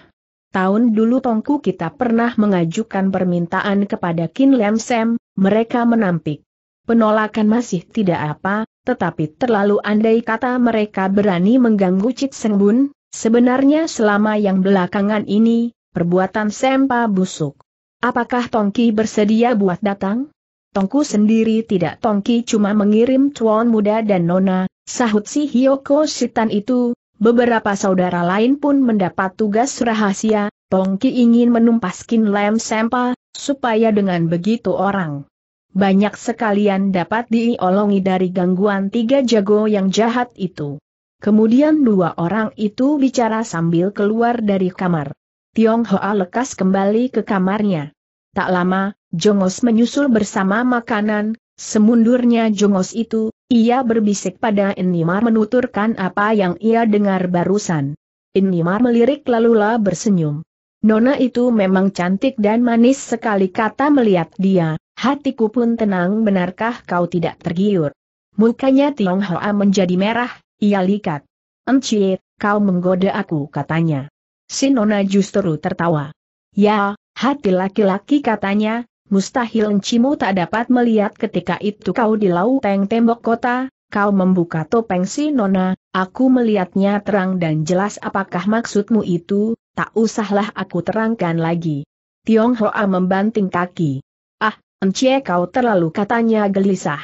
Tahun dulu Tongku kita pernah mengajukan permintaan kepada Kin Lam Sem, mereka menampik. Penolakan masih tidak apa, tetapi terlalu andai kata mereka berani mengganggu Cit Seng Bun, sebenarnya selama yang belakangan ini, perbuatan Sempa busuk. Apakah Tongki bersedia buat datang? Tongku sendiri tidak Tongki cuma mengirim cuan muda dan nona, sahut si Hyoko Sitan itu, beberapa saudara lain pun mendapat tugas rahasia, Tongki ingin menumpas Lem Sempa, supaya dengan begitu orang banyak sekalian dapat diolongi dari gangguan tiga jago yang jahat itu. Kemudian dua orang itu bicara sambil keluar dari kamar. Tiong Hoa lekas kembali ke kamarnya. Tak lama, Jongos menyusul bersama makanan, semundurnya Jongos itu, ia berbisik pada Enimar menuturkan apa yang ia dengar barusan. Enimar melirik lah bersenyum. Nona itu memang cantik dan manis sekali kata melihat dia, Hatiku pun tenang benarkah kau tidak tergiur? Mukanya Tiong Hoa menjadi merah, ia likat. Encie, kau menggoda aku katanya. Sinona justru tertawa. Ya, hati laki-laki katanya, mustahil Encimu tak dapat melihat ketika itu kau di lauteng tembok kota, kau membuka topeng Sinona, aku melihatnya terang dan jelas apakah maksudmu itu, tak usahlah aku terangkan lagi. Tiong Hoa membanting kaki. Encie kau terlalu katanya gelisah.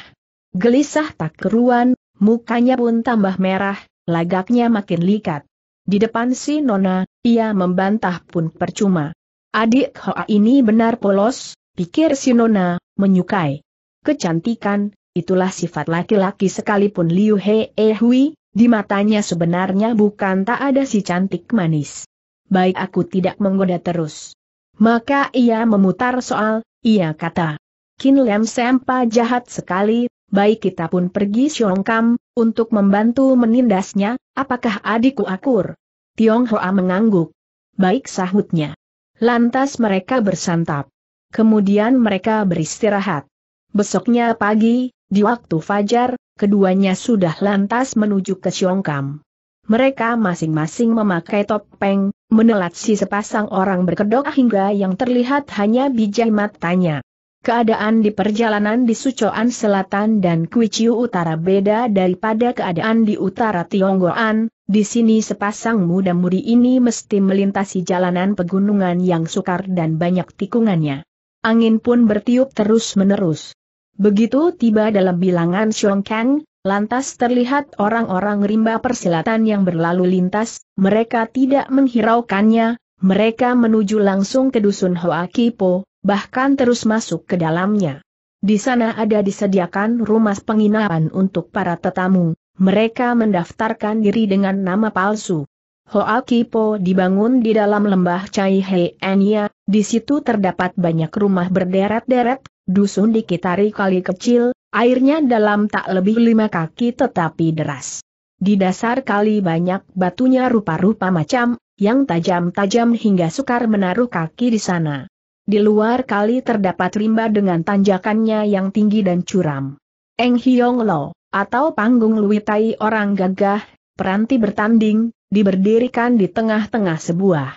Gelisah tak keruan, mukanya pun tambah merah, lagaknya makin likat. Di depan si Nona, ia membantah pun percuma. Adik Hoa ini benar polos, pikir si Nona, menyukai. Kecantikan, itulah sifat laki-laki sekalipun Liu E Hui, di matanya sebenarnya bukan tak ada si cantik manis. Baik aku tidak menggoda terus. Maka ia memutar soal, ia kata. Kin Lem Sempa jahat sekali, baik kita pun pergi Kam untuk membantu menindasnya, apakah adikku akur? Tiong Hoa mengangguk. Baik sahutnya. Lantas mereka bersantap. Kemudian mereka beristirahat. Besoknya pagi, di waktu fajar, keduanya sudah lantas menuju ke Kam. Mereka masing-masing memakai topeng, menelat si sepasang orang berkedok hingga yang terlihat hanya bijai matanya. Keadaan di perjalanan di Sucoan Selatan dan Kuiciu Utara beda daripada keadaan di utara Tionggoan, di sini sepasang muda-mudi ini mesti melintasi jalanan pegunungan yang sukar dan banyak tikungannya. Angin pun bertiup terus-menerus. Begitu tiba dalam bilangan Xiongkang, lantas terlihat orang-orang rimba persilatan yang berlalu lintas, mereka tidak menghiraukannya, mereka menuju langsung ke dusun Hoakipo, bahkan terus masuk ke dalamnya. Di sana ada disediakan rumah penginapan untuk para tetamu, mereka mendaftarkan diri dengan nama palsu. Hoa Kipo dibangun di dalam lembah Chai Hei Enya, di situ terdapat banyak rumah berderet-deret, dusun dikitari kali kecil, airnya dalam tak lebih lima kaki tetapi deras. Di dasar kali banyak batunya rupa-rupa macam, yang tajam-tajam hingga sukar menaruh kaki di sana. Di luar kali terdapat rimba dengan tanjakannya yang tinggi dan curam. Eng Hiong Lo, atau panggung luitai orang gagah, peranti bertanding, diberdirikan di tengah-tengah sebuah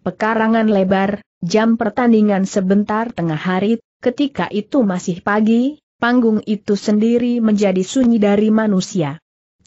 pekarangan lebar, jam pertandingan sebentar tengah hari, ketika itu masih pagi, panggung itu sendiri menjadi sunyi dari manusia.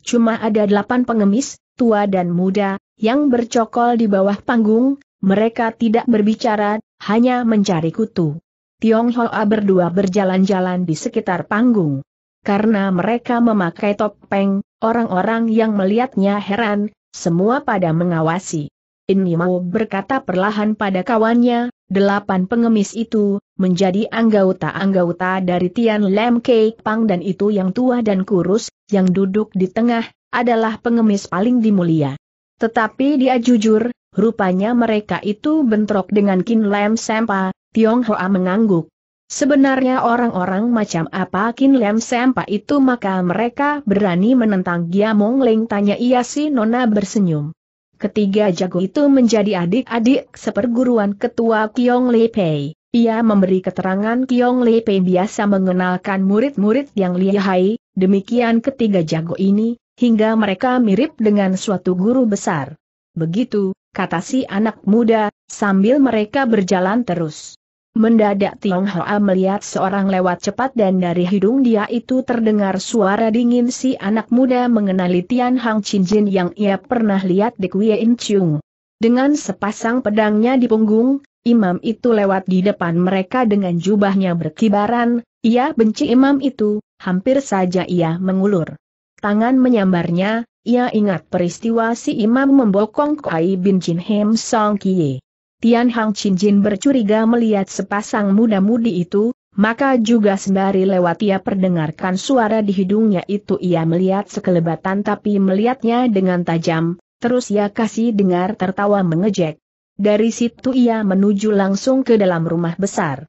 Cuma ada delapan pengemis, tua dan muda, yang bercokol di bawah panggung, mereka tidak berbicara, hanya mencari kutu. Tiong Hoa berdua berjalan-jalan di sekitar panggung. Karena mereka memakai topeng, orang-orang yang melihatnya heran, semua pada mengawasi. Ini mau berkata perlahan pada kawannya, delapan pengemis itu, menjadi anggota-anggota dari Tian Lam Kei Pang dan itu yang tua dan kurus, yang duduk di tengah, adalah pengemis paling dimulia. Tetapi dia jujur, rupanya mereka itu bentrok dengan Kin Lam Sempa, Tiong Hoa mengangguk. Sebenarnya orang-orang macam apa Kin Lam Sempa itu maka mereka berani menentang Giamong Leng tanya ia si Nona bersenyum. Ketiga jago itu menjadi adik-adik seperguruan ketua Kiong Le Pei. Ia memberi keterangan Kiong Le Pei biasa mengenalkan murid-murid yang lihai, demikian ketiga jago ini, hingga mereka mirip dengan suatu guru besar. Begitu, kata si anak muda, sambil mereka berjalan terus. Mendadak Tiong Hoa melihat seorang lewat cepat dan dari hidung dia itu terdengar suara dingin si anak muda mengenali Tian Hang Chin Jin yang ia pernah lihat di Kuei In Chung. Dengan sepasang pedangnya di punggung, imam itu lewat di depan mereka dengan jubahnya berkibaran, ia benci imam itu, hampir saja ia mengulur. Tangan menyambarnya, ia ingat peristiwa si imam membokong Kuai bin Jin Hem Song Kie. Tian Hang Chin Jin bercuriga melihat sepasang muda-mudi itu, maka juga sembari lewat ia perdengarkan suara di hidungnya itu ia melihat sekelebatan tapi melihatnya dengan tajam, terus ia kasih dengar tertawa mengejek. Dari situ ia menuju langsung ke dalam rumah besar.